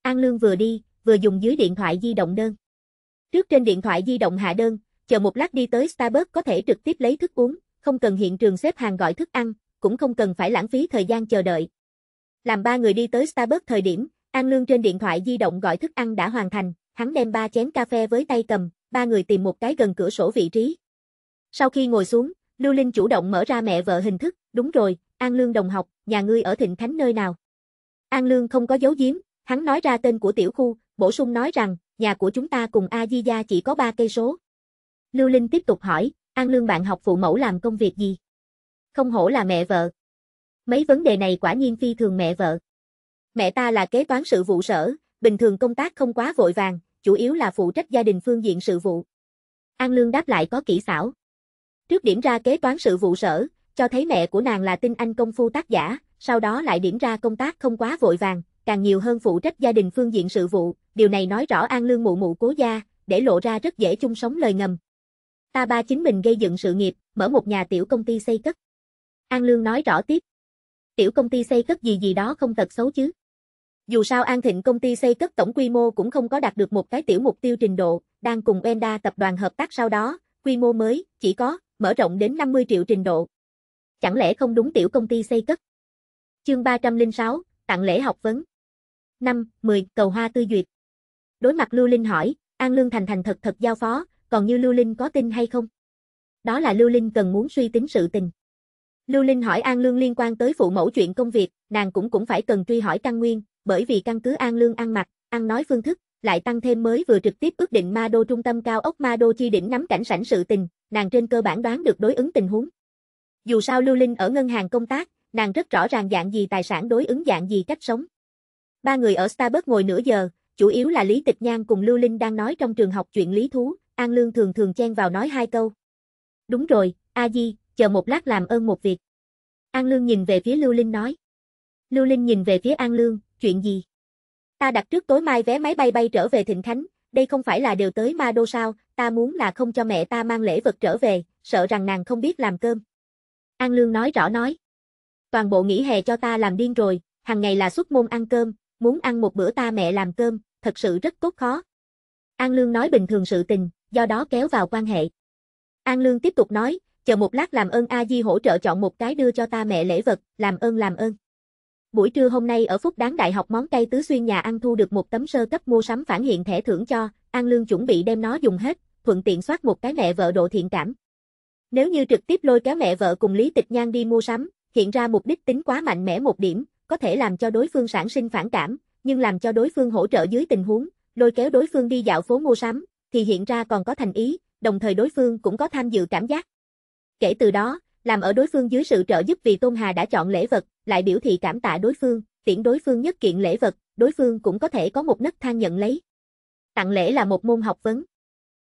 Speaker 1: An Lương vừa đi, vừa dùng dưới điện thoại di động đơn. Trước trên điện thoại di động hạ đơn, chờ một lát đi tới Starbucks có thể trực tiếp lấy thức uống không cần hiện trường xếp hàng gọi thức ăn, cũng không cần phải lãng phí thời gian chờ đợi. Làm ba người đi tới Starbucks thời điểm, An Lương trên điện thoại di động gọi thức ăn đã hoàn thành, hắn đem ba chén cà phê với tay cầm, ba người tìm một cái gần cửa sổ vị trí. Sau khi ngồi xuống, Lưu Linh chủ động mở ra mẹ vợ hình thức, đúng rồi, An Lương đồng học, nhà ngươi ở Thịnh Khánh nơi nào? An Lương không có giấu giếm, hắn nói ra tên của tiểu khu, bổ sung nói rằng, nhà của chúng ta cùng A Di Gia chỉ có ba cây số. Lưu Linh tiếp tục hỏi, An Lương bạn học phụ mẫu làm công việc gì? Không hổ là mẹ vợ. Mấy vấn đề này quả nhiên phi thường mẹ vợ. Mẹ ta là kế toán sự vụ sở, bình thường công tác không quá vội vàng, chủ yếu là phụ trách gia đình phương diện sự vụ. An Lương đáp lại có kỹ xảo. Trước điểm ra kế toán sự vụ sở, cho thấy mẹ của nàng là tinh anh công phu tác giả, sau đó lại điểm ra công tác không quá vội vàng, càng nhiều hơn phụ trách gia đình phương diện sự vụ, điều này nói rõ An Lương mụ mụ cố gia, để lộ ra rất dễ chung sống lời ngầm, Ta ba chính mình gây dựng sự nghiệp, mở một nhà tiểu công ty xây cất. An Lương nói rõ tiếp. Tiểu công ty xây cất gì gì đó không tật xấu chứ. Dù sao An Thịnh công ty xây cất tổng quy mô cũng không có đạt được một cái tiểu mục tiêu trình độ, đang cùng Enda tập đoàn hợp tác sau đó, quy mô mới, chỉ có, mở rộng đến 50 triệu trình độ. Chẳng lẽ không đúng tiểu công ty xây cất? Chương 306, tặng lễ học vấn. 5, 10, cầu hoa tư duyệt. Đối mặt Lưu Linh hỏi, An Lương thành thành thật thật giao phó, còn như Lưu Linh có tin hay không? Đó là Lưu Linh cần muốn suy tính sự tình. Lưu Linh hỏi An Lương liên quan tới phụ mẫu chuyện công việc, nàng cũng cũng phải cần truy hỏi căn nguyên, bởi vì căn cứ An Lương ăn mặc, ăn nói phương thức, lại tăng thêm mới vừa trực tiếp ước định Ma Đô trung tâm cao ốc Ma Đô chi đỉnh nắm cảnh sảnh sự tình, nàng trên cơ bản đoán được đối ứng tình huống. Dù sao Lưu Linh ở ngân hàng công tác, nàng rất rõ ràng dạng gì tài sản đối ứng dạng gì cách sống. Ba người ở Starbucks ngồi nửa giờ, chủ yếu là Lý Tịch Nhan cùng Lưu Linh đang nói trong trường học chuyện lý thú, An Lương thường thường chen vào nói hai câu. Đúng rồi, A Di, chờ một lát làm ơn một việc. An Lương nhìn về phía Lưu Linh nói. Lưu Linh nhìn về phía An Lương, chuyện gì? Ta đặt trước tối mai vé máy bay bay trở về Thịnh Khánh, đây không phải là điều tới ma đô sao, ta muốn là không cho mẹ ta mang lễ vật trở về, sợ rằng nàng không biết làm cơm. An Lương nói rõ nói. Toàn bộ nghỉ hè cho ta làm điên rồi, hàng ngày là xuất môn ăn cơm, muốn ăn một bữa ta mẹ làm cơm, thật sự rất tốt khó. An Lương nói bình thường sự tình, do đó kéo vào quan hệ. An Lương tiếp tục nói, chờ một lát làm ơn A Di hỗ trợ chọn một cái đưa cho ta mẹ lễ vật, làm ơn làm ơn. Buổi trưa hôm nay ở Phúc Đáng Đại học món cây tứ xuyên nhà ăn thu được một tấm sơ cấp mua sắm phản hiện thẻ thưởng cho, An Lương chuẩn bị đem nó dùng hết, thuận tiện soát một cái mẹ vợ độ thiện cảm. Nếu như trực tiếp lôi kéo mẹ vợ cùng Lý Tịch Nhan đi mua sắm, hiện ra mục đích tính quá mạnh mẽ một điểm, có thể làm cho đối phương sản sinh phản cảm, nhưng làm cho đối phương hỗ trợ dưới tình huống, lôi kéo đối phương đi dạo phố mua sắm, thì hiện ra còn có thành ý, đồng thời đối phương cũng có tham dự cảm giác. Kể từ đó, làm ở đối phương dưới sự trợ giúp vì Tôn Hà đã chọn lễ vật, lại biểu thị cảm tạ đối phương, tiễn đối phương nhất kiện lễ vật, đối phương cũng có thể có một nấc thang nhận lấy. Tặng lễ là một môn học vấn.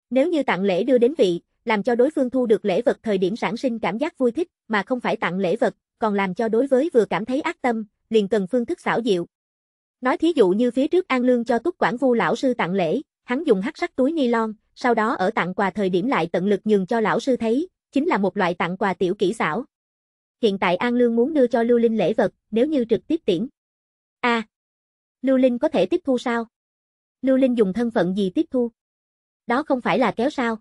Speaker 1: Nếu như tặng lễ đưa đến vị, làm cho đối phương thu được lễ vật thời điểm sản sinh cảm giác vui thích, mà không phải tặng lễ vật, còn làm cho đối với vừa cảm thấy ác tâm, liền cần phương thức xảo diệu. Nói thí dụ như phía trước An Lương cho Túc Quảng Vu lão sư tặng lễ, Hắn dùng hắc sắc túi ni lon, sau đó ở tặng quà thời điểm lại tận lực nhường cho lão sư thấy, chính là một loại tặng quà tiểu kỹ xảo. Hiện tại An Lương muốn đưa cho Lưu Linh lễ vật, nếu như trực tiếp tiễn. A. À, Lưu Linh có thể tiếp thu sao? Lưu Linh dùng thân phận gì tiếp thu? Đó không phải là kéo sao?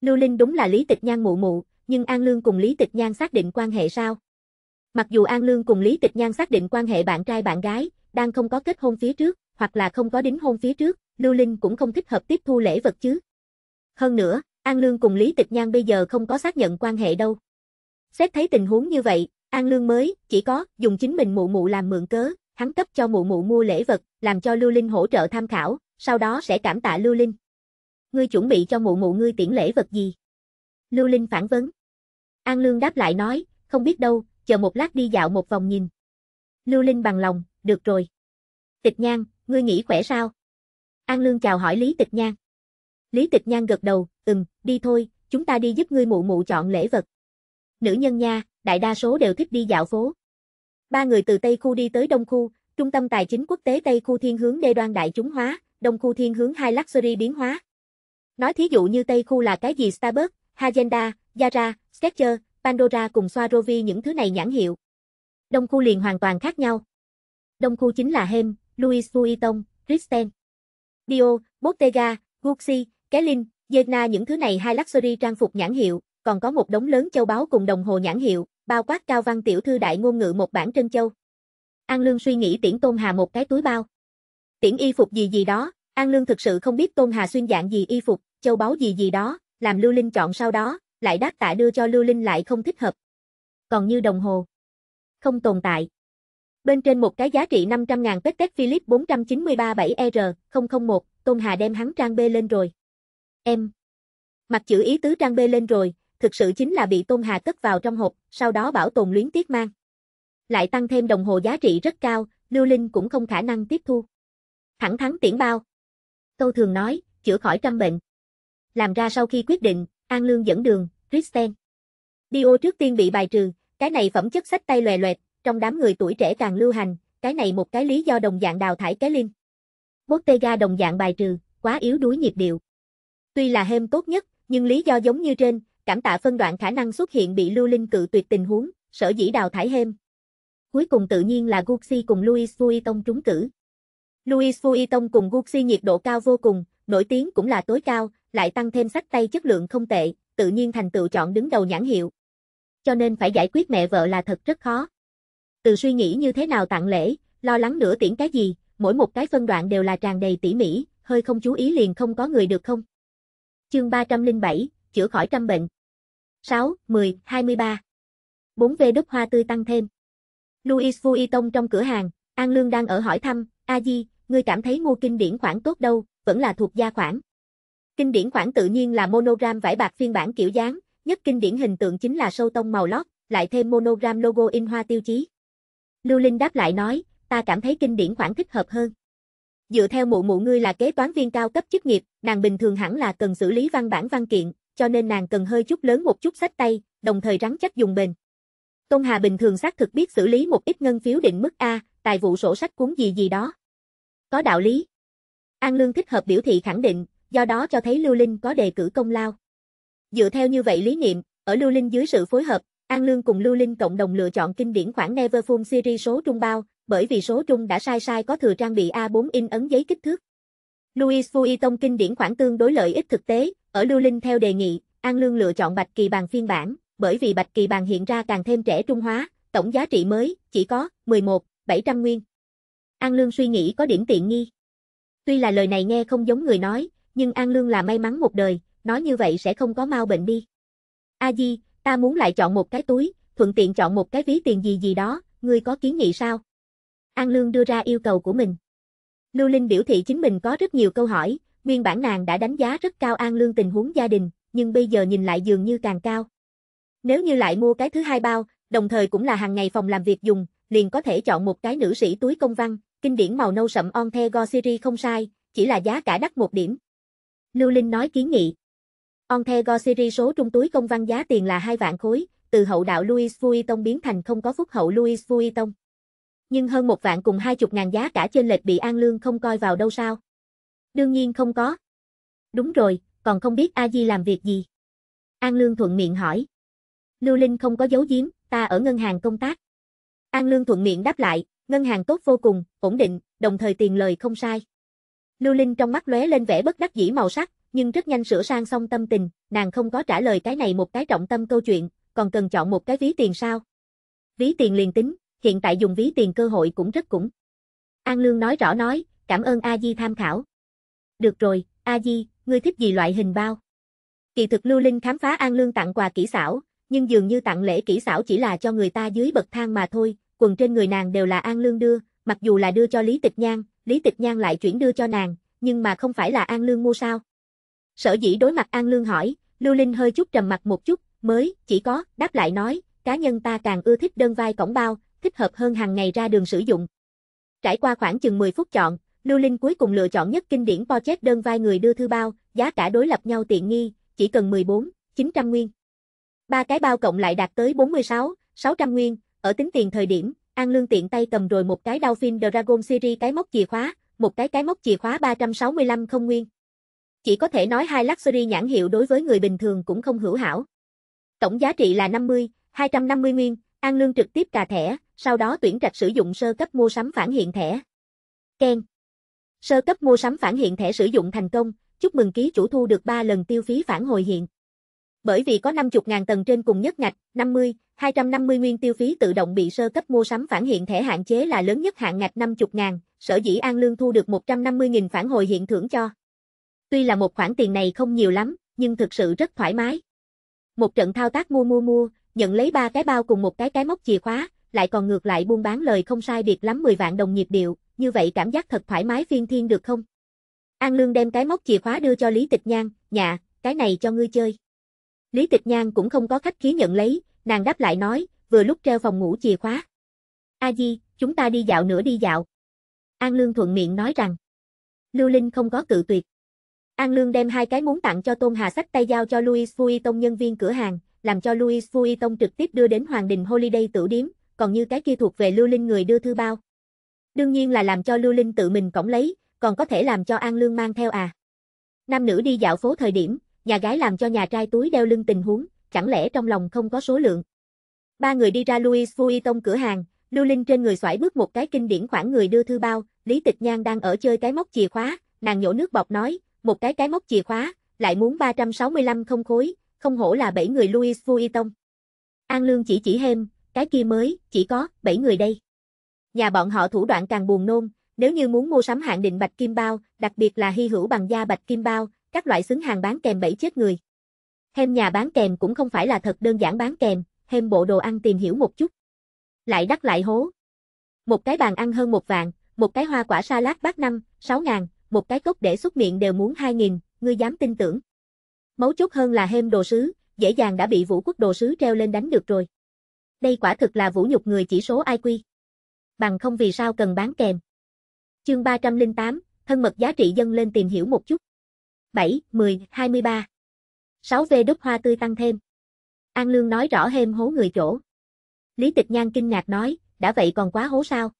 Speaker 1: Lưu Linh đúng là Lý Tịch Nhan mụ mụ, nhưng An Lương cùng Lý Tịch Nhan xác định quan hệ sao? Mặc dù An Lương cùng Lý Tịch Nhan xác định quan hệ bạn trai bạn gái, đang không có kết hôn phía trước, hoặc là không có đính hôn phía trước, Lưu Linh cũng không thích hợp tiếp thu lễ vật chứ. Hơn nữa, An Lương cùng Lý Tịch Nhan bây giờ không có xác nhận quan hệ đâu. Xét thấy tình huống như vậy, An Lương mới chỉ có dùng chính mình mụ mụ làm mượn cớ, hắn cấp cho mụ mụ mua lễ vật, làm cho Lưu Linh hỗ trợ tham khảo, sau đó sẽ cảm tạ Lưu Linh. Ngươi chuẩn bị cho mụ mụ ngươi tiễn lễ vật gì? Lưu Linh phản vấn. An Lương đáp lại nói, không biết đâu, chờ một lát đi dạo một vòng nhìn. Lưu Linh bằng lòng, được rồi. Tịch Nhan, ngươi nghĩ khỏe sao? An Lương chào hỏi Lý Tịch Nhan. Lý Tịch Nhan gật đầu, ừm, đi thôi, chúng ta đi giúp ngươi mụ mụ chọn lễ vật. Nữ nhân nha, đại đa số đều thích đi dạo phố. Ba người từ Tây Khu đi tới Đông Khu, Trung tâm Tài chính Quốc tế Tây Khu thiên hướng đê đoan đại chúng hóa, Đông Khu thiên hướng hai luxury biến hóa. Nói thí dụ như Tây Khu là cái gì Starbucks, Hagenda, Zara, Skechers, Pandora cùng Swarovski những thứ này nhãn hiệu. Đông Khu liền hoàn toàn khác nhau. Đông Khu chính là Hem, Louis Vuitton, Christian. Dio, Bottega, Gucci, Kelly, Zena những thứ này hai luxury trang phục nhãn hiệu, còn có một đống lớn châu báu cùng đồng hồ nhãn hiệu, bao quát cao văn tiểu thư đại ngôn ngữ một bản trân châu. An Lương suy nghĩ tiễn Tôn Hà một cái túi bao. Tiễn y phục gì gì đó, An Lương thực sự không biết Tôn Hà xuyên dạng gì y phục, châu báu gì gì đó, làm Lưu Linh chọn sau đó, lại đáp tạ đưa cho Lưu Linh lại không thích hợp. Còn như đồng hồ, không tồn tại. Bên trên một cái giá trị 500.000 Pectet Philip 493-7R001, Tôn Hà đem hắn trang B lên rồi. Em. Mặt chữ ý tứ trang B lên rồi, thực sự chính là bị Tôn Hà cất vào trong hộp, sau đó bảo tồn luyến tiếc mang. Lại tăng thêm đồng hồ giá trị rất cao, Lưu Linh cũng không khả năng tiếp thu. Thẳng thắng tiễn bao. Câu thường nói, chữa khỏi trăm bệnh. Làm ra sau khi quyết định, An Lương dẫn đường, kristen Dio trước tiên bị bài trừ, cái này phẩm chất sách tay lòe loẹt, trong đám người tuổi trẻ càng lưu hành, cái này một cái lý do đồng dạng đào thải cái Linh. Bottega đồng dạng bài trừ, quá yếu đuối nhịp điệu. Tuy là hêm tốt nhất, nhưng lý do giống như trên, cảm tạ phân đoạn khả năng xuất hiện bị lưu linh cự tuyệt tình huống, sở dĩ đào thải hêm. Cuối cùng tự nhiên là Gucci cùng louis Vuitton trúng cử. louis Vuitton cùng Gucci nhiệt độ cao vô cùng, nổi tiếng cũng là tối cao, lại tăng thêm sách tay chất lượng không tệ, tự nhiên thành tựu chọn đứng đầu nhãn hiệu. Cho nên phải giải quyết mẹ vợ là thật rất khó. Từ suy nghĩ như thế nào tặng lễ, lo lắng nửa tiễn cái gì, mỗi một cái phân đoạn đều là tràn đầy tỉ mỉ, hơi không chú ý liền không có người được không? Chương 307, chữa khỏi trăm bệnh. 6, 10, 23. 4V đúc hoa tươi tăng thêm. Louis vuitton trong cửa hàng, An Lương đang ở hỏi thăm, A Di, ngươi cảm thấy mua kinh điển khoản tốt đâu, vẫn là thuộc gia khoản. Kinh điển khoản tự nhiên là monogram vải bạc phiên bản kiểu dáng, nhất kinh điển hình tượng chính là sâu tông màu lót, lại thêm monogram logo in hoa tiêu chí. Lưu Linh đáp lại nói, ta cảm thấy kinh điển khoảng thích hợp hơn. Dựa theo mụ mụ ngươi là kế toán viên cao cấp chức nghiệp, nàng bình thường hẳn là cần xử lý văn bản văn kiện, cho nên nàng cần hơi chút lớn một chút sách tay, đồng thời rắn chắc dùng bền. Tôn Hà bình thường xác thực biết xử lý một ít ngân phiếu định mức A, tài vụ sổ sách cuốn gì gì đó. Có đạo lý. An Lương thích hợp biểu thị khẳng định, do đó cho thấy Lưu Linh có đề cử công lao. Dựa theo như vậy lý niệm, ở Lưu Linh dưới sự phối hợp, An Lương cùng Lưu Linh cộng đồng lựa chọn kinh điển khoảng Neverfull series số trung bao, bởi vì số trung đã sai sai có thừa trang bị A4 in ấn giấy kích thước. Louis Vuitton kinh điển khoảng tương đối lợi ích thực tế, ở Lưu Linh theo đề nghị, An Lương lựa chọn Bạch Kỳ Bàn phiên bản, bởi vì Bạch Kỳ Bàn hiện ra càng thêm trẻ trung hóa, tổng giá trị mới chỉ có 11, 700 nguyên. An Lương suy nghĩ có điểm tiện nghi. Tuy là lời này nghe không giống người nói, nhưng An Lương là may mắn một đời, nói như vậy sẽ không có mau bệnh đi. A Di, ta muốn lại chọn một cái túi, thuận tiện chọn một cái ví tiền gì gì đó, ngươi có kiến nghị sao? An Lương đưa ra yêu cầu của mình. Lưu Linh biểu thị chính mình có rất nhiều câu hỏi, nguyên bản nàng đã đánh giá rất cao An Lương tình huống gia đình, nhưng bây giờ nhìn lại dường như càng cao. Nếu như lại mua cái thứ hai bao, đồng thời cũng là hàng ngày phòng làm việc dùng, liền có thể chọn một cái nữ sĩ túi công văn, kinh điển màu nâu sậm on the go series không sai, chỉ là giá cả đắt một điểm. Lưu Linh nói kiến nghị. On Ontego Siri số trung túi công văn giá tiền là 2 vạn khối, từ hậu đạo Louis Vuitton biến thành không có phúc hậu Louis Vuitton. Nhưng hơn một vạn cùng hai chục ngàn giá cả trên lệch bị An Lương không coi vào đâu sao? Đương nhiên không có. Đúng rồi, còn không biết A Di làm việc gì. An Lương thuận miệng hỏi. Lưu Linh không có giấu giếm, ta ở ngân hàng công tác. An Lương thuận miệng đáp lại, ngân hàng tốt vô cùng, ổn định, đồng thời tiền lời không sai. Lưu Linh trong mắt lóe lên vẻ bất đắc dĩ màu sắc, nhưng rất nhanh sửa sang xong tâm tình, nàng không có trả lời cái này một cái trọng tâm câu chuyện, còn cần chọn một cái ví tiền sao. Ví tiền liền tính, hiện tại dùng ví tiền cơ hội cũng rất cũng. An Lương nói rõ nói, cảm ơn A Di tham khảo. Được rồi, A Di, ngươi thích gì loại hình bao? Kỳ thực Lưu Linh khám phá An Lương tặng quà kỹ xảo, nhưng dường như tặng lễ kỹ xảo chỉ là cho người ta dưới bậc thang mà thôi, quần trên người nàng đều là An Lương đưa, mặc dù là đưa cho Lý Tịch Nhan, Lý Tịch Nhan lại chuyển đưa cho nàng, nhưng mà không phải là An Lương mua sao? Sở dĩ đối mặt An Lương hỏi, Lưu Linh hơi chút trầm mặt một chút, mới, chỉ có, đáp lại nói, cá nhân ta càng ưa thích đơn vai cổng bao, thích hợp hơn hàng ngày ra đường sử dụng. Trải qua khoảng chừng 10 phút chọn, Lưu Linh cuối cùng lựa chọn nhất kinh điển pochette đơn vai người đưa thư bao, giá cả đối lập nhau tiện nghi, chỉ cần 14, 900 nguyên. Ba cái bao cộng lại đạt tới 46, 600 nguyên, ở tính tiền thời điểm, An Lương tiện tay cầm rồi một cái Dolphin Dragon Series cái móc chìa khóa, một cái cái móc chìa khóa 365 không nguyên. Chỉ có thể nói hai luxury nhãn hiệu đối với người bình thường cũng không hữu hảo. Tổng giá trị là 50, 250 nguyên, An Lương trực tiếp cà thẻ, sau đó tuyển trạch sử dụng sơ cấp mua sắm phản hiện thẻ. Ken. Sơ cấp mua sắm phản hiện thẻ sử dụng thành công, chúc mừng ký chủ thu được 3 lần tiêu phí phản hồi hiện. Bởi vì có 50.000 tầng trên cùng nhất ngạch, 50, 250 nguyên tiêu phí tự động bị sơ cấp mua sắm phản hiện thẻ hạn chế là lớn nhất hạn ngạch 50.000, sở dĩ An Lương thu được 150.000 phản hồi hiện thưởng cho. Tuy là một khoản tiền này không nhiều lắm, nhưng thực sự rất thoải mái. Một trận thao tác mua mua mua, nhận lấy ba cái bao cùng một cái cái móc chìa khóa, lại còn ngược lại buôn bán lời không sai biệt lắm 10 vạn đồng nhịp điệu, như vậy cảm giác thật thoải mái phiên thiên được không? An Lương đem cái móc chìa khóa đưa cho Lý Tịch Nhan, nhà, dạ, cái này cho ngươi chơi. Lý Tịch Nhan cũng không có khách khí nhận lấy, nàng đáp lại nói, vừa lúc treo phòng ngủ chìa khóa. A Di, chúng ta đi dạo nữa đi dạo. An Lương thuận miệng nói rằng. Lưu Linh không có cự tuyệt. An Lương đem hai cái muốn tặng cho Tôn Hà sách tay giao cho Louis Vuitton nhân viên cửa hàng, làm cho Louis Vuitton trực tiếp đưa đến Hoàng Đình Holiday tử điếm, còn như cái kia thuộc về Lưu Linh người đưa thư bao. Đương nhiên là làm cho Lưu Linh tự mình cổng lấy, còn có thể làm cho An Lương mang theo à. Nam nữ đi dạo phố thời điểm, nhà gái làm cho nhà trai túi đeo lưng tình huống, chẳng lẽ trong lòng không có số lượng. Ba người đi ra Louis Vuitton cửa hàng, Lưu Linh trên người xoải bước một cái kinh điển khoảng người đưa thư bao, Lý Tịch Nhan đang ở chơi cái móc chìa khóa, nàng nhổ nước bọc nói, một cái cái móc chìa khóa, lại muốn 365 không khối, không hổ là 7 người Louis Vuitton. An Lương chỉ chỉ hêm, cái kia mới, chỉ có 7 người đây. Nhà bọn họ thủ đoạn càng buồn nôn, nếu như muốn mua sắm hạng định bạch kim bao, đặc biệt là hy hữu bằng da bạch kim bao, các loại xứng hàng bán kèm bẫy chết người. Hêm nhà bán kèm cũng không phải là thật đơn giản bán kèm, hêm bộ đồ ăn tìm hiểu một chút. Lại đắt lại hố. Một cái bàn ăn hơn một vạn, một cái hoa quả salad bát năm, sáu ngàn, một cái cốc để xuất miệng đều muốn 2.000, ngươi dám tin tưởng. Mấu chốt hơn là hêm đồ sứ, dễ dàng đã bị vũ quốc đồ sứ treo lên đánh được rồi. Đây quả thực là vũ nhục người chỉ số IQ. Bằng không vì sao cần bán kèm. Chương 308, thân mật giá trị dâng lên tìm hiểu một chút. 7, 10, 23. 6V đúc hoa tươi tăng thêm. An Lương nói rõ hêm hố người chỗ. Lý Tịch Nhan kinh ngạc nói, đã vậy còn quá hố sao?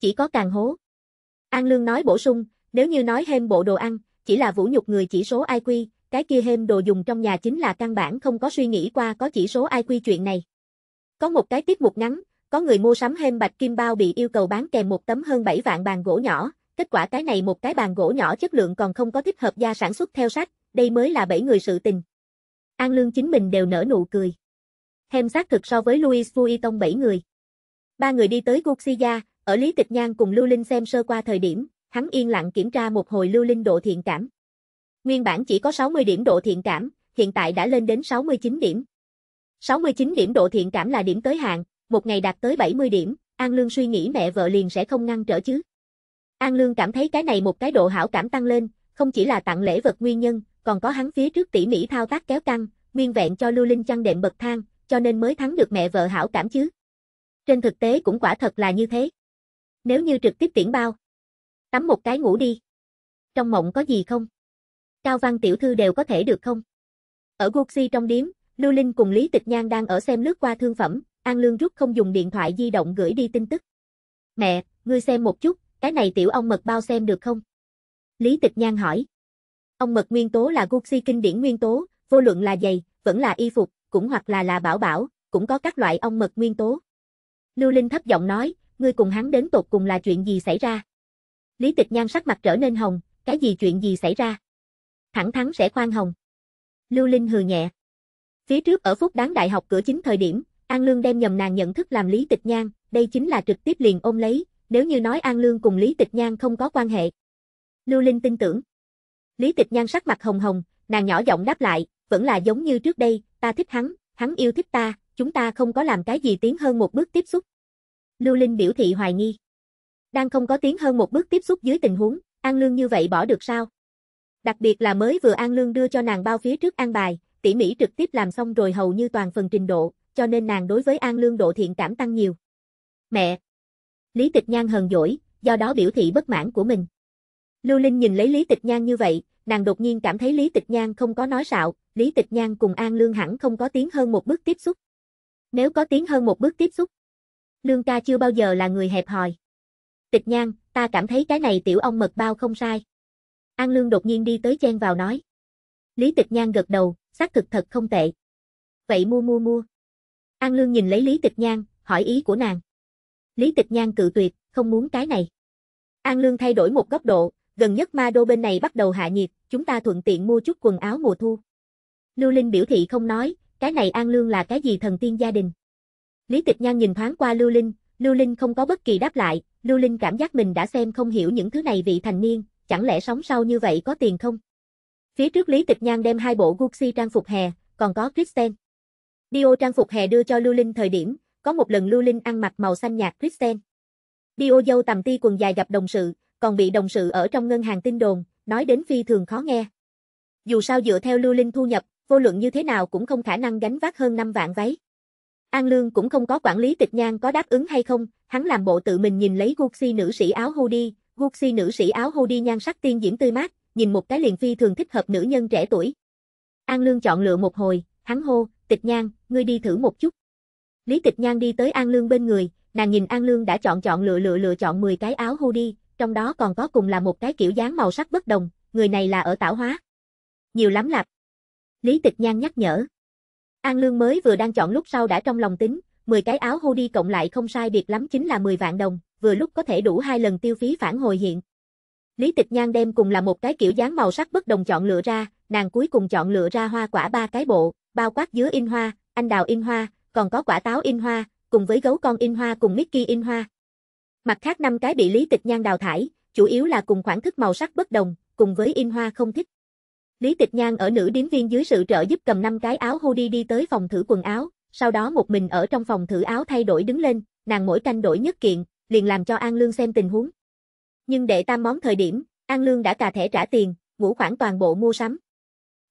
Speaker 1: Chỉ có càng hố. An Lương nói bổ sung, nếu như nói thêm bộ đồ ăn, chỉ là vũ nhục người chỉ số IQ, cái kia thêm đồ dùng trong nhà chính là căn bản không có suy nghĩ qua có chỉ số IQ chuyện này. Có một cái tiết mục ngắn, có người mua sắm thêm bạch kim bao bị yêu cầu bán kèm một tấm hơn 7 vạn bàn gỗ nhỏ, kết quả cái này một cái bàn gỗ nhỏ chất lượng còn không có thích hợp gia sản xuất theo sách, đây mới là bảy người sự tình. An Lương chính mình đều nở nụ cười. thêm xác thực so với Louis Vuitton tông 7 người. Ba người đi tới Guxia, ở Lý Tịch Nhan cùng Lưu Linh xem sơ qua thời điểm, hắn yên lặng kiểm tra một hồi lưu linh độ thiện cảm. Nguyên bản chỉ có 60 điểm độ thiện cảm, hiện tại đã lên đến 69 điểm. 69 điểm độ thiện cảm là điểm tới hạn, một ngày đạt tới 70 điểm, An Lương suy nghĩ mẹ vợ liền sẽ không ngăn trở chứ. An Lương cảm thấy cái này một cái độ hảo cảm tăng lên, không chỉ là tặng lễ vật nguyên nhân, còn có hắn phía trước tỉ mỉ thao tác kéo căng, nguyên vẹn cho Lưu Linh chăn đệm bậc thang, cho nên mới thắng được mẹ vợ hảo cảm chứ. Trên thực tế cũng quả thật là như thế. Nếu như trực tiếp tiễn bao, Tắm một cái ngủ đi. Trong mộng có gì không? Cao Văn tiểu thư đều có thể được không? Ở Gucci trong điếm, Lưu Linh cùng Lý Tịch Nhan đang ở xem lướt qua thương phẩm, An Lương rút không dùng điện thoại di động gửi đi tin tức. Mẹ, ngươi xem một chút, cái này tiểu ông mật bao xem được không? Lý Tịch Nhan hỏi. Ông mật nguyên tố là Gucci kinh điển nguyên tố, vô luận là giày, vẫn là y phục, cũng hoặc là là bảo bảo, cũng có các loại ông mật nguyên tố. Lưu Linh thấp giọng nói, ngươi cùng hắn đến tột cùng là chuyện gì xảy ra? Lý Tịch Nhan sắc mặt trở nên hồng, cái gì chuyện gì xảy ra? Thẳng thắn sẽ khoan hồng. Lưu Linh hừ nhẹ. Phía trước ở phút đáng đại học cửa chính thời điểm, An Lương đem nhầm nàng nhận thức làm Lý Tịch Nhan, đây chính là trực tiếp liền ôm lấy, nếu như nói An Lương cùng Lý Tịch Nhan không có quan hệ. Lưu Linh tin tưởng. Lý Tịch Nhan sắc mặt hồng hồng, nàng nhỏ giọng đáp lại, vẫn là giống như trước đây, ta thích hắn, hắn yêu thích ta, chúng ta không có làm cái gì tiến hơn một bước tiếp xúc. Lưu Linh biểu thị hoài nghi. Đang không có tiếng hơn một bước tiếp xúc dưới tình huống, An Lương như vậy bỏ được sao? Đặc biệt là mới vừa An Lương đưa cho nàng bao phía trước an bài, tỉ mỉ trực tiếp làm xong rồi hầu như toàn phần trình độ, cho nên nàng đối với An Lương độ thiện cảm tăng nhiều. Mẹ! Lý Tịch Nhan hờn dỗi, do đó biểu thị bất mãn của mình. Lưu Linh nhìn lấy Lý Tịch Nhan như vậy, nàng đột nhiên cảm thấy Lý Tịch Nhan không có nói xạo, Lý Tịch Nhan cùng An Lương hẳn không có tiếng hơn một bước tiếp xúc. Nếu có tiếng hơn một bước tiếp xúc, Lương ca chưa bao giờ là người hẹp hòi. Tịch Nhan, ta cảm thấy cái này tiểu ông mật bao không sai. An Lương đột nhiên đi tới chen vào nói. Lý Tịch Nhan gật đầu, xác thực thật không tệ. Vậy mua mua mua. An Lương nhìn lấy Lý Tịch Nhan, hỏi ý của nàng. Lý Tịch Nhan cự tuyệt, không muốn cái này. An Lương thay đổi một góc độ, gần nhất ma đô bên này bắt đầu hạ nhiệt, chúng ta thuận tiện mua chút quần áo mùa thu. Lưu Linh biểu thị không nói, cái này An Lương là cái gì thần tiên gia đình. Lý Tịch Nhan nhìn thoáng qua Lưu Linh, Lưu Linh không có bất kỳ đáp lại, Lưu Linh cảm giác mình đã xem không hiểu những thứ này vị thành niên, chẳng lẽ sống sau như vậy có tiền không? Phía trước Lý Tịch Nhan đem hai bộ Gucci trang phục hè, còn có Kristen Dio trang phục hè đưa cho Lưu Linh thời điểm, có một lần Lưu Linh ăn mặc màu xanh nhạt Kristen Dio dâu tầm ti quần dài gặp đồng sự, còn bị đồng sự ở trong ngân hàng tin đồn, nói đến phi thường khó nghe. Dù sao dựa theo Lưu Linh thu nhập, vô luận như thế nào cũng không khả năng gánh vác hơn 5 vạn váy. An Lương cũng không có quản lý tịch nhang có đáp ứng hay không, hắn làm bộ tự mình nhìn lấy Gucci nữ sĩ áo hoodie, Gucci nữ sĩ áo hoodie nhan sắc tiên diễm tươi mát, nhìn một cái liền phi thường thích hợp nữ nhân trẻ tuổi. An Lương chọn lựa một hồi, hắn hô, tịch nhang, ngươi đi thử một chút. Lý tịch nhang đi tới An Lương bên người, nàng nhìn An Lương đã chọn chọn lựa lựa lựa chọn 10 cái áo hoodie, trong đó còn có cùng là một cái kiểu dáng màu sắc bất đồng, người này là ở tảo hóa. Nhiều lắm lạp. Lý tịch nhang nhắc nhở. An Lương mới vừa đang chọn lúc sau đã trong lòng tính, 10 cái áo hoodie cộng lại không sai biệt lắm chính là 10 vạn đồng, vừa lúc có thể đủ hai lần tiêu phí phản hồi hiện. Lý Tịch Nhan đem cùng là một cái kiểu dáng màu sắc bất đồng chọn lựa ra, nàng cuối cùng chọn lựa ra hoa quả ba cái bộ, bao quát dứa in hoa, anh đào in hoa, còn có quả táo in hoa, cùng với gấu con in hoa cùng Mickey in hoa. Mặt khác năm cái bị Lý Tịch Nhan đào thải, chủ yếu là cùng khoảng thức màu sắc bất đồng, cùng với in hoa không thích. Lý Tịch Nhan ở nữ điếm viên dưới sự trợ giúp cầm năm cái áo hoodie đi tới phòng thử quần áo, sau đó một mình ở trong phòng thử áo thay đổi đứng lên, nàng mỗi canh đổi nhất kiện, liền làm cho An Lương xem tình huống. Nhưng để tam món thời điểm, An Lương đã cà thẻ trả tiền, ngũ khoản toàn bộ mua sắm.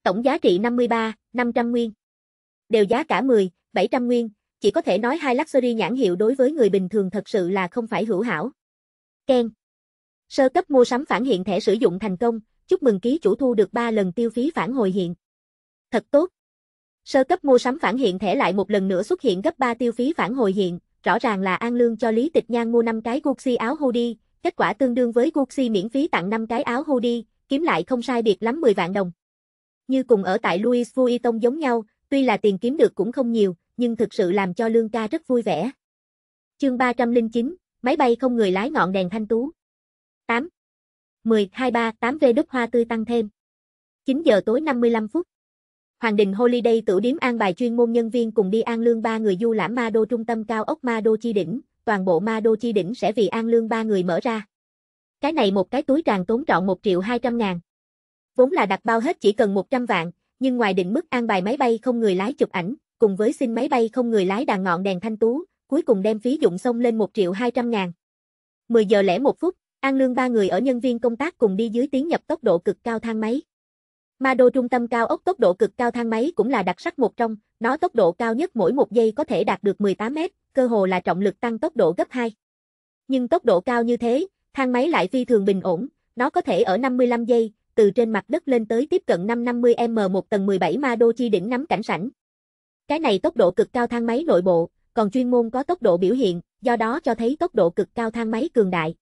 Speaker 1: Tổng giá trị 53, 500 nguyên. Đều giá cả 10, 700 nguyên, chỉ có thể nói hai luxury nhãn hiệu đối với người bình thường thật sự là không phải hữu hảo. Ken. Sơ cấp mua sắm phản hiện thẻ sử dụng thành công, chúc mừng ký chủ thu được 3 lần tiêu phí phản hồi hiện. Thật tốt. Sơ cấp mua sắm phản hiện thẻ lại một lần nữa xuất hiện gấp 3 tiêu phí phản hồi hiện, rõ ràng là An Lương cho Lý Tịch Nhan mua 5 cái Gucci áo hoodie, kết quả tương đương với Gucci miễn phí tặng 5 cái áo hoodie, kiếm lại không sai biệt lắm 10 vạn đồng. Như cùng ở tại Louis Vuitton giống nhau, tuy là tiền kiếm được cũng không nhiều, nhưng thực sự làm cho Lương ca rất vui vẻ. Chương 309, máy bay không người lái ngọn đèn thanh tú. 8. 10-238V đúc hoa tươi tăng thêm. 9 giờ tối 55 phút. Hoàng Đình Holiday tử điếm an bài chuyên môn nhân viên cùng đi an lương ba người du lãm ma đô trung tâm cao ốc ma đô chi đỉnh, toàn bộ ma đô chi đỉnh sẽ vì an lương ba người mở ra. Cái này một cái túi tràn tốn trọn 1 triệu 200 ngàn. Vốn là đặt bao hết chỉ cần 100 vạn, nhưng ngoài định mức an bài máy bay không người lái chụp ảnh, cùng với xin máy bay không người lái đàn ngọn đèn thanh tú, cuối cùng đem phí dụng xông lên 1 triệu 200 ngàn. 10 giờ lẻ 1 phút, An Lương ba người ở nhân viên công tác cùng đi dưới tiến nhập tốc độ cực cao thang máy. Ma đô trung tâm cao ốc tốc độ cực cao thang máy cũng là đặc sắc một trong, nó tốc độ cao nhất mỗi một giây có thể đạt được 18 mét, cơ hồ là trọng lực tăng tốc độ gấp 2. Nhưng tốc độ cao như thế, thang máy lại phi thường bình ổn, nó có thể ở 55 giây, từ trên mặt đất lên tới tiếp cận 550m một tầng 17 ma đô chi đỉnh nắm cảnh sảnh. Cái này tốc độ cực cao thang máy nội bộ, còn chuyên môn có tốc độ biểu hiện, do đó cho thấy tốc độ cực cao thang máy cường đại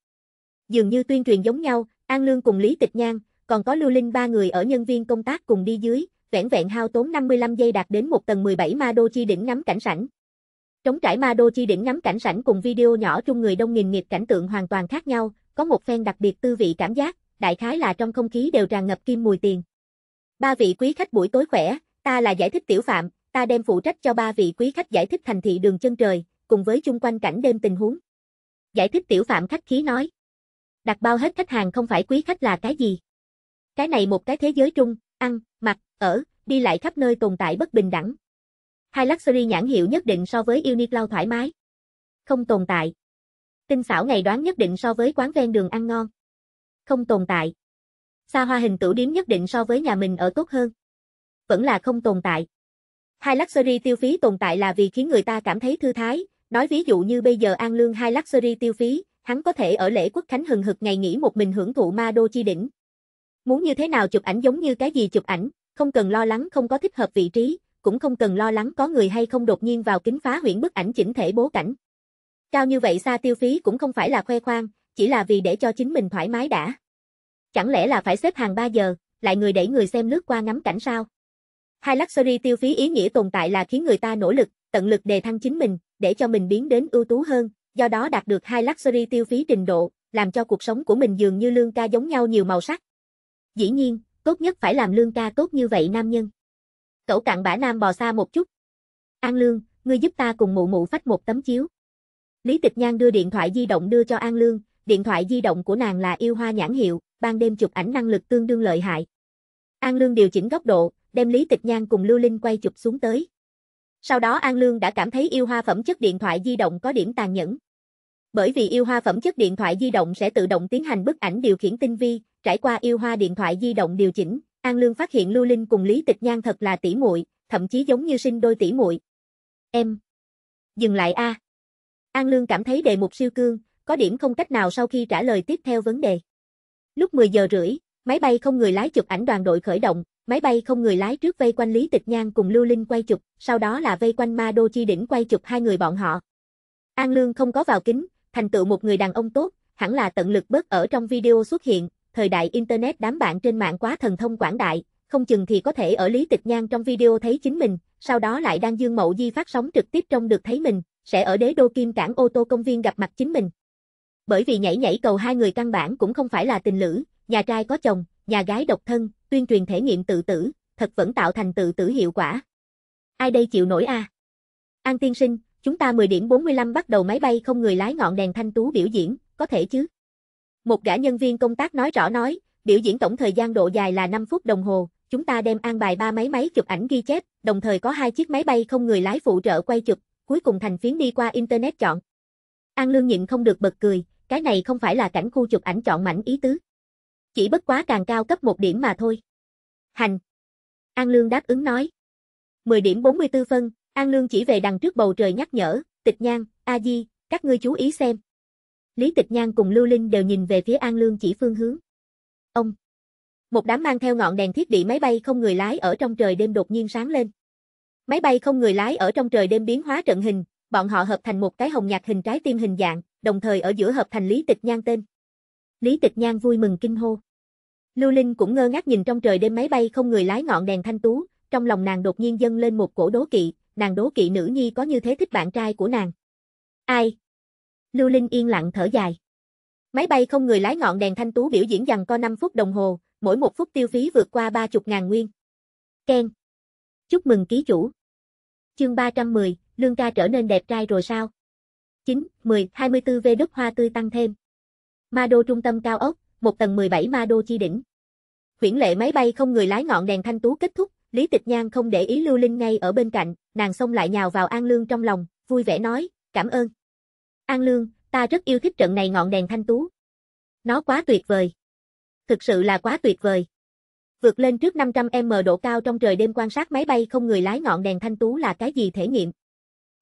Speaker 1: dường như tuyên truyền giống nhau, An Lương cùng Lý Tịch Nhan, còn có Lưu Linh ba người ở nhân viên công tác cùng đi dưới, vẻn vẹn hao tốn 55 giây đạt đến một tầng 17 ma đô chi đỉnh ngắm cảnh sảnh. Trống trải ma đô chi đỉnh ngắm cảnh sảnh cùng video nhỏ chung người đông nghìn nghiệp cảnh tượng hoàn toàn khác nhau, có một phen đặc biệt tư vị cảm giác, đại khái là trong không khí đều tràn ngập kim mùi tiền. Ba vị quý khách buổi tối khỏe, ta là giải thích tiểu phạm, ta đem phụ trách cho ba vị quý khách giải thích thành thị đường chân trời, cùng với chung quanh cảnh đêm tình huống. Giải thích tiểu phạm khách khí nói đặt bao hết khách hàng không phải quý khách là cái gì. Cái này một cái thế giới trung, ăn, mặc, ở, đi lại khắp nơi tồn tại bất bình đẳng. Hai luxury nhãn hiệu nhất định so với Uniqlo thoải mái. Không tồn tại. Tinh xảo ngày đoán nhất định so với quán ven đường ăn ngon. Không tồn tại. Xa hoa hình tửu điếm nhất định so với nhà mình ở tốt hơn. Vẫn là không tồn tại. Hai luxury tiêu phí tồn tại là vì khiến người ta cảm thấy thư thái, nói ví dụ như bây giờ An Lương hai luxury tiêu phí, hắn có thể ở lễ quốc khánh hừng hực ngày nghỉ một mình hưởng thụ ma đô chi đỉnh. Muốn như thế nào chụp ảnh giống như cái gì chụp ảnh, không cần lo lắng không có thích hợp vị trí, cũng không cần lo lắng có người hay không đột nhiên vào kính phá huyễn bức ảnh chỉnh thể bố cảnh. Cao như vậy xa tiêu phí cũng không phải là khoe khoang, chỉ là vì để cho chính mình thoải mái đã. Chẳng lẽ là phải xếp hàng 3 giờ, lại người đẩy người xem lướt qua ngắm cảnh sao? Hai luxury tiêu phí ý nghĩa tồn tại là khiến người ta nỗ lực, tận lực đề thăng chính mình, để cho mình biến đến ưu tú hơn, do đó đạt được hai luxury tiêu phí trình độ, làm cho cuộc sống của mình dường như lương ca giống nhau nhiều màu sắc. Dĩ nhiên, tốt nhất phải làm lương ca tốt như vậy nam nhân. Cậu cặn bã nam bò xa một chút. An Lương, ngươi giúp ta cùng mụ mụ phách một tấm chiếu. Lý Tịch Nhan đưa điện thoại di động đưa cho An Lương, điện thoại di động của nàng là yêu hoa nhãn hiệu, ban đêm chụp ảnh năng lực tương đương lợi hại. An Lương điều chỉnh góc độ, đem Lý Tịch Nhan cùng Lưu Linh quay chụp xuống tới. Sau đó An Lương đã cảm thấy yêu hoa phẩm chất điện thoại di động có điểm tàn nhẫn. Bởi vì yêu hoa phẩm chất điện thoại di động sẽ tự động tiến hành bức ảnh điều khiển tinh vi, trải qua yêu hoa điện thoại di động điều chỉnh, An Lương phát hiện Lưu Linh cùng Lý Tịch Nhan thật là tỷ muội, thậm chí giống như sinh đôi tỷ muội. Em. Dừng lại a. An Lương cảm thấy đề mục siêu cương, có điểm không cách nào sau khi trả lời tiếp theo vấn đề. Lúc 10 giờ rưỡi, máy bay không người lái chụp ảnh đoàn đội khởi động, máy bay không người lái trước vây quanh Lý Tịch Nhan cùng Lưu Linh quay chụp, sau đó là vây quanh Ma Đô Chi đỉnh quay chụp hai người bọn họ. An Lương không có vào kính, thành tựu một người đàn ông tốt, hẳn là tận lực bớt ở trong video xuất hiện, thời đại Internet đám bạn trên mạng quá thần thông quảng đại, không chừng thì có thể ở Lý Tịch Nhan trong video thấy chính mình, sau đó lại đang Dương Mậu Di phát sóng trực tiếp trong được thấy mình, sẽ ở đế đô kim cảng ô tô công viên gặp mặt chính mình. Bởi vì nhảy nhảy cầu hai người căn bản cũng không phải là tình lữ, nhà trai có chồng, nhà gái độc thân, tuyên truyền thể nghiệm tự tử, thật vẫn tạo thành tự tử hiệu quả. Ai đây chịu nổi a? À? An tiên sinh, Chúng ta 10 điểm 45 bắt đầu máy bay không người lái ngọn đèn thanh tú biểu diễn, có thể chứ? Một gã nhân viên công tác nói rõ nói, biểu diễn tổng thời gian độ dài là 5 phút đồng hồ, chúng ta đem an bài ba máy máy chụp ảnh ghi chép, đồng thời có hai chiếc máy bay không người lái phụ trợ quay chụp, cuối cùng thành phiến đi qua internet chọn. An Lương nhịn không được bật cười, cái này không phải là cảnh khu chụp ảnh chọn mảnh ý tứ. Chỉ bất quá càng cao cấp một điểm mà thôi. Hành. An Lương đáp ứng nói. 10 điểm 44 phân, An Lương chỉ về đằng trước bầu trời nhắc nhở, tịch Nhan, A-di, các ngươi chú ý xem. Lý tịch Nhan cùng Lưu Linh đều nhìn về phía An Lương chỉ phương hướng. Ông! Một đám mang theo ngọn đèn thiết bị máy bay không người lái ở trong trời đêm đột nhiên sáng lên. Máy bay không người lái ở trong trời đêm biến hóa trận hình, bọn họ hợp thành một cái hồng nhạt hình trái tim hình dạng, đồng thời ở giữa hợp thành Lý Tịch Nhan tên. Lý Tịch Nhan vui mừng kinh hô. Lưu Linh cũng ngơ ngác nhìn trong trời đêm máy bay không người lái ngọn đèn thanh tú, trong lòng nàng đột nhiên dâng lên một cổ đố kỵ, nàng đố kỵ nữ nhi có như thế thích bạn trai của nàng. Ai? Lưu Linh yên lặng thở dài. Máy bay không người lái ngọn đèn thanh tú biểu diễn dằn co 5 phút đồng hồ, mỗi một phút tiêu phí vượt qua 30 ngàn nguyên. Ken. Chúc mừng ký chủ. Chương 310, lương ca trở nên đẹp trai rồi sao? 9, 10, 24 V đất hoa tươi tăng thêm. Ma đô trung tâm cao ốc, một tầng 17 ma đô chi đỉnh. Huyển lệ máy bay không người lái ngọn đèn thanh tú kết thúc, Lý Tịch Nhan không để ý Lưu Linh ngay ở bên cạnh, nàng xông lại nhào vào An Lương trong lòng, vui vẻ nói, cảm ơn. An Lương, ta rất yêu thích trận này ngọn đèn thanh tú. Nó quá tuyệt vời. Thực sự là quá tuyệt vời. Vượt lên trước 500m độ cao trong trời đêm quan sát máy bay không người lái ngọn đèn thanh tú là cái gì thể nghiệm.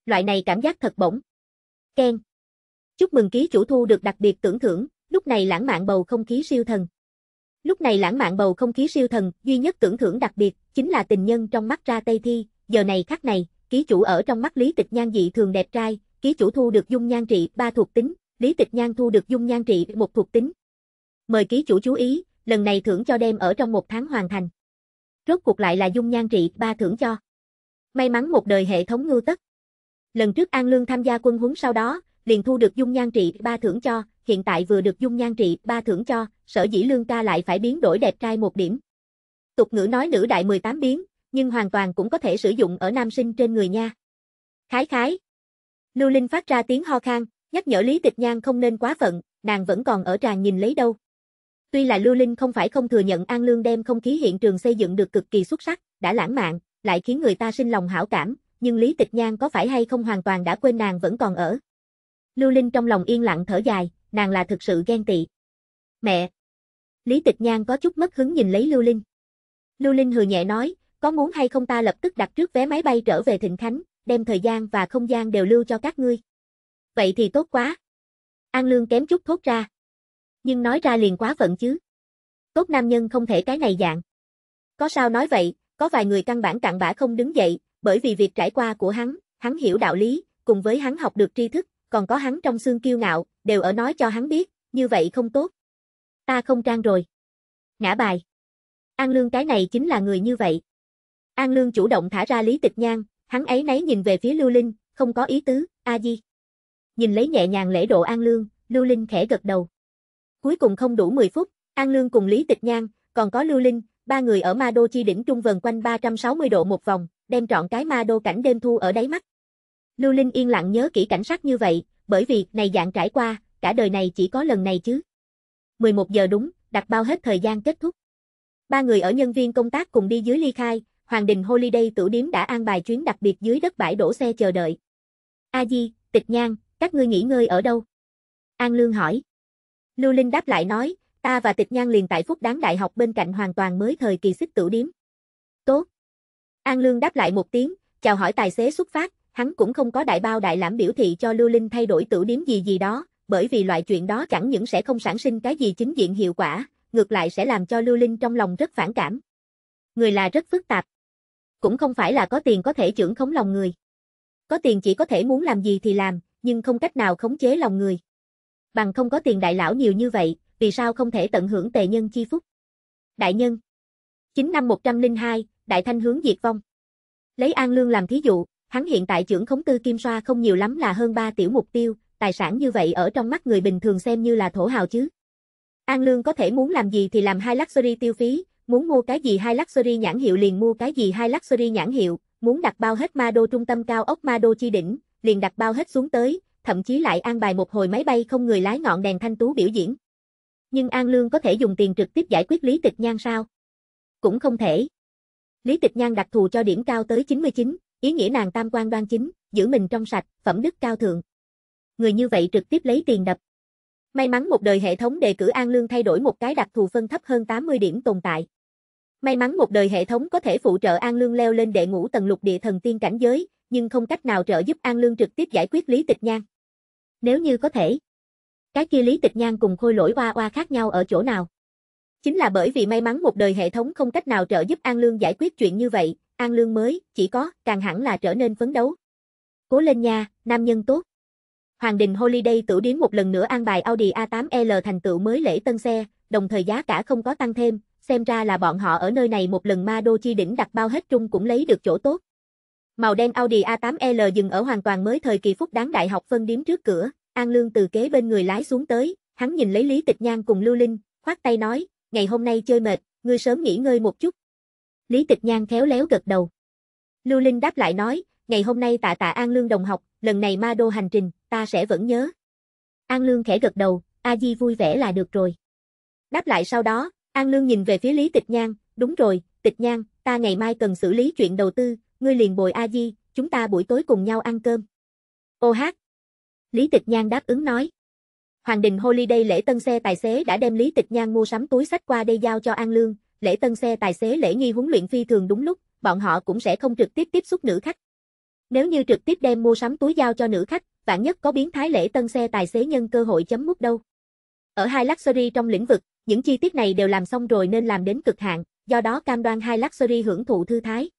Speaker 1: Loại này cảm giác thật bổng. Ken. Chúc mừng ký chủ thu được đặc biệt tưởng thưởng, lúc này lãng mạn bầu không khí siêu thần. Lúc này lãng mạn bầu không khí siêu thần, duy nhất tưởng thưởng đặc biệt, chính là tình nhân trong mắt ra Tây Thi, giờ này khắc này, ký chủ ở trong mắt Lý Tịch Nhan dị thường đẹp trai, ký chủ thu được dung nhan trị ba thuộc tính, Lý Tịch Nhan thu được dung nhan trị một thuộc tính. Mời ký chủ chú ý, lần này thưởng cho đêm ở trong một tháng hoàn thành. Rốt cuộc lại là dung nhan trị ba thưởng cho. May mắn một đời hệ thống ngưu tất. Lần trước An Lương tham gia quân huấn sau đó, liền thu được dung nhan trị ba thưởng cho, hiện tại vừa được dung nhan trị ba thưởng cho, sở dĩ lương ca lại phải biến đổi đẹp trai một điểm. Tục ngữ nói nữ đại 18 biến, nhưng hoàn toàn cũng có thể sử dụng ở nam sinh trên người nha. Khái khái. Lưu Linh phát ra tiếng ho khan, nhắc nhở Lý Tịch Nhan không nên quá phận, nàng vẫn còn ở tràn nhìn lấy đâu. Tuy là Lưu Linh không phải không thừa nhận An Lương đem không khí hiện trường xây dựng được cực kỳ xuất sắc, đã lãng mạn, lại khiến người ta sinh lòng hảo cảm, nhưng Lý Tịch Nhan có phải hay không hoàn toàn đã quên nàng vẫn còn ở. Lưu Linh trong lòng yên lặng thở dài, nàng là thực sự ghen tị. Mẹ! Lý Tịch Nhan có chút mất hứng nhìn lấy Lưu Linh. Lưu Linh hừ nhẹ nói, có muốn hay không ta lập tức đặt trước vé máy bay trở về Thịnh Khánh, đem thời gian và không gian đều lưu cho các ngươi. Vậy thì tốt quá. An Lương kém chút thốt ra. Nhưng nói ra liền quá phận chứ. Tốt nam nhân không thể cái này dạng. Có sao nói vậy, có vài người căn bản cặn bã không đứng dậy, bởi vì việc trải qua của hắn, hắn hiểu đạo lý, cùng với hắn học được tri thức, còn có hắn trong xương kiêu ngạo, đều ở nói cho hắn biết, như vậy không tốt. Ta không trang rồi. Ngã bài. An Lương cái này chính là người như vậy. An Lương chủ động thả ra Lý Tịch Nhan, hắn ấy nấy nhìn về phía Lưu Linh, không có ý tứ, a di. Nhìn lấy nhẹ nhàng lễ độ An Lương, Lưu Linh khẽ gật đầu. Cuối cùng không đủ 10 phút, An Lương cùng Lý Tịch Nhan, còn có Lưu Linh, ba người ở Ma Đô chi đỉnh trung vần quanh 360 độ một vòng, đem trọn cái Ma Đô cảnh đêm thu ở đáy mắt. Lưu Linh yên lặng nhớ kỹ cảnh sát như vậy, bởi vì này dạng trải qua, cả đời này chỉ có lần này chứ. 11 giờ đúng, đặt bao hết thời gian kết thúc. Ba người ở nhân viên công tác cùng đi dưới ly khai, Hoàng Đình Holiday tử điếm đã an bài chuyến đặc biệt dưới đất bãi đổ xe chờ đợi. A Di, Tịch Nhan, các ngươi nghỉ ngơi ở đâu? An Lương hỏi. Lưu Linh đáp lại nói, ta và Tịch Nhan liền tại Phúc Đáng Đại học bên cạnh hoàn toàn mới thời kỳ xích tử điếm. Tốt. An Lương đáp lại một tiếng, chào hỏi tài xế xuất phát, hắn cũng không có đại bao đại lãm biểu thị cho Lưu Linh thay đổi tử điếm gì gì đó, bởi vì loại chuyện đó chẳng những sẽ không sản sinh cái gì chính diện hiệu quả, ngược lại sẽ làm cho Lưu Linh trong lòng rất phản cảm. Người là rất phức tạp. Cũng không phải là có tiền có thể trưởng khống lòng người. Có tiền chỉ có thể muốn làm gì thì làm, nhưng không cách nào khống chế lòng người. Bằng không có tiền đại lão nhiều như vậy, vì sao không thể tận hưởng tề nhân chi phúc? Đại nhân 9 năm 102, Đại Thanh hướng diệt vong. Lấy An Lương làm thí dụ, Hắn hiện tại trưởng khống tư kim xoa không nhiều lắm là hơn 3 tiểu mục tiêu, tài sản như vậy ở trong mắt người bình thường xem như là thổ hào chứ. An Lương có thể muốn làm gì thì làm hai luxury tiêu phí, muốn mua cái gì hai luxury nhãn hiệu liền mua cái gì hai luxury nhãn hiệu, muốn đặt bao hết ma đô trung tâm cao ốc ma đô chi đỉnh, liền đặt bao hết xuống tới, thậm chí lại an bài một hồi máy bay không người lái ngọn đèn thanh tú biểu diễn. Nhưng An Lương có thể dùng tiền trực tiếp giải quyết Lý Tịch Nhan sao? Cũng không thể. Lý Tịch Nhan đặc thù cho điểm cao tới 99, Ý nghĩa nàng tam quan đoan chính, giữ mình trong sạch, phẩm đức cao thượng. Người như vậy trực tiếp lấy tiền đập. May mắn một đời hệ thống đề cử An Lương thay đổi một cái đặc thù phân thấp hơn 80 điểm tồn tại. May mắn một đời hệ thống có thể phụ trợ An Lương leo lên đệ ngũ tầng lục địa thần tiên cảnh giới, nhưng không cách nào trợ giúp An Lương trực tiếp giải quyết Lý Tịch Nhan. Nếu như có thể. Cái kia Lý Tịch Nhan cùng khôi lỗi oa oa khác nhau ở chỗ nào? Chính là bởi vì may mắn một đời hệ thống không cách nào trợ giúp An Lương giải quyết chuyện như vậy, an lương mới, chỉ có, càng hẳn là trở nên phấn đấu. Cố lên nha, nam nhân tốt. Hoàng Đình Holiday tử điếm một lần nữa an bài Audi A8L thành tựu mới lễ tân xe, đồng thời giá cả không có tăng thêm, xem ra là bọn họ ở nơi này một lần ma đô chi đỉnh đặt bao hết trung cũng lấy được chỗ tốt. Màu đen Audi A8L dừng ở hoàn toàn mới thời kỳ phúc đáng đại học phân điếm trước cửa, An Lương từ kế bên người lái xuống tới, hắn nhìn lấy Lý Tịch Nhan cùng Lưu Linh, khoát tay nói, ngày hôm nay chơi mệt, ngươi sớm nghỉ ngơi một chút, Lý Tịch Nhan khéo léo gật đầu. Lưu Linh đáp lại nói, ngày hôm nay tạ tạ An Lương đồng học, lần này ma đô hành trình, ta sẽ vẫn nhớ. An Lương khẽ gật đầu, A Di vui vẻ là được rồi. Đáp lại sau đó, An Lương nhìn về phía Lý Tịch Nhan, đúng rồi, Tịch Nhan, ta ngày mai cần xử lý chuyện đầu tư, ngươi liền bồi A Di, chúng ta buổi tối cùng nhau ăn cơm. Ô hát. Lý Tịch Nhan đáp ứng nói. Hoàng Đình Holiday lễ tân xe tài xế đã đem Lý Tịch Nhan mua sắm túi sách qua đây giao cho An Lương, lễ tân xe tài xế lễ nghi huấn luyện phi thường đúng lúc, bọn họ cũng sẽ không trực tiếp tiếp xúc nữ khách. Nếu như trực tiếp đem mua sắm túi giao cho nữ khách, vạn nhất có biến thái lễ tân xe tài xế nhân cơ hội chấm mút đâu. Ở hai luxury trong lĩnh vực, những chi tiết này đều làm xong rồi nên làm đến cực hạn, do đó cam đoan hai luxury hưởng thụ thư thái.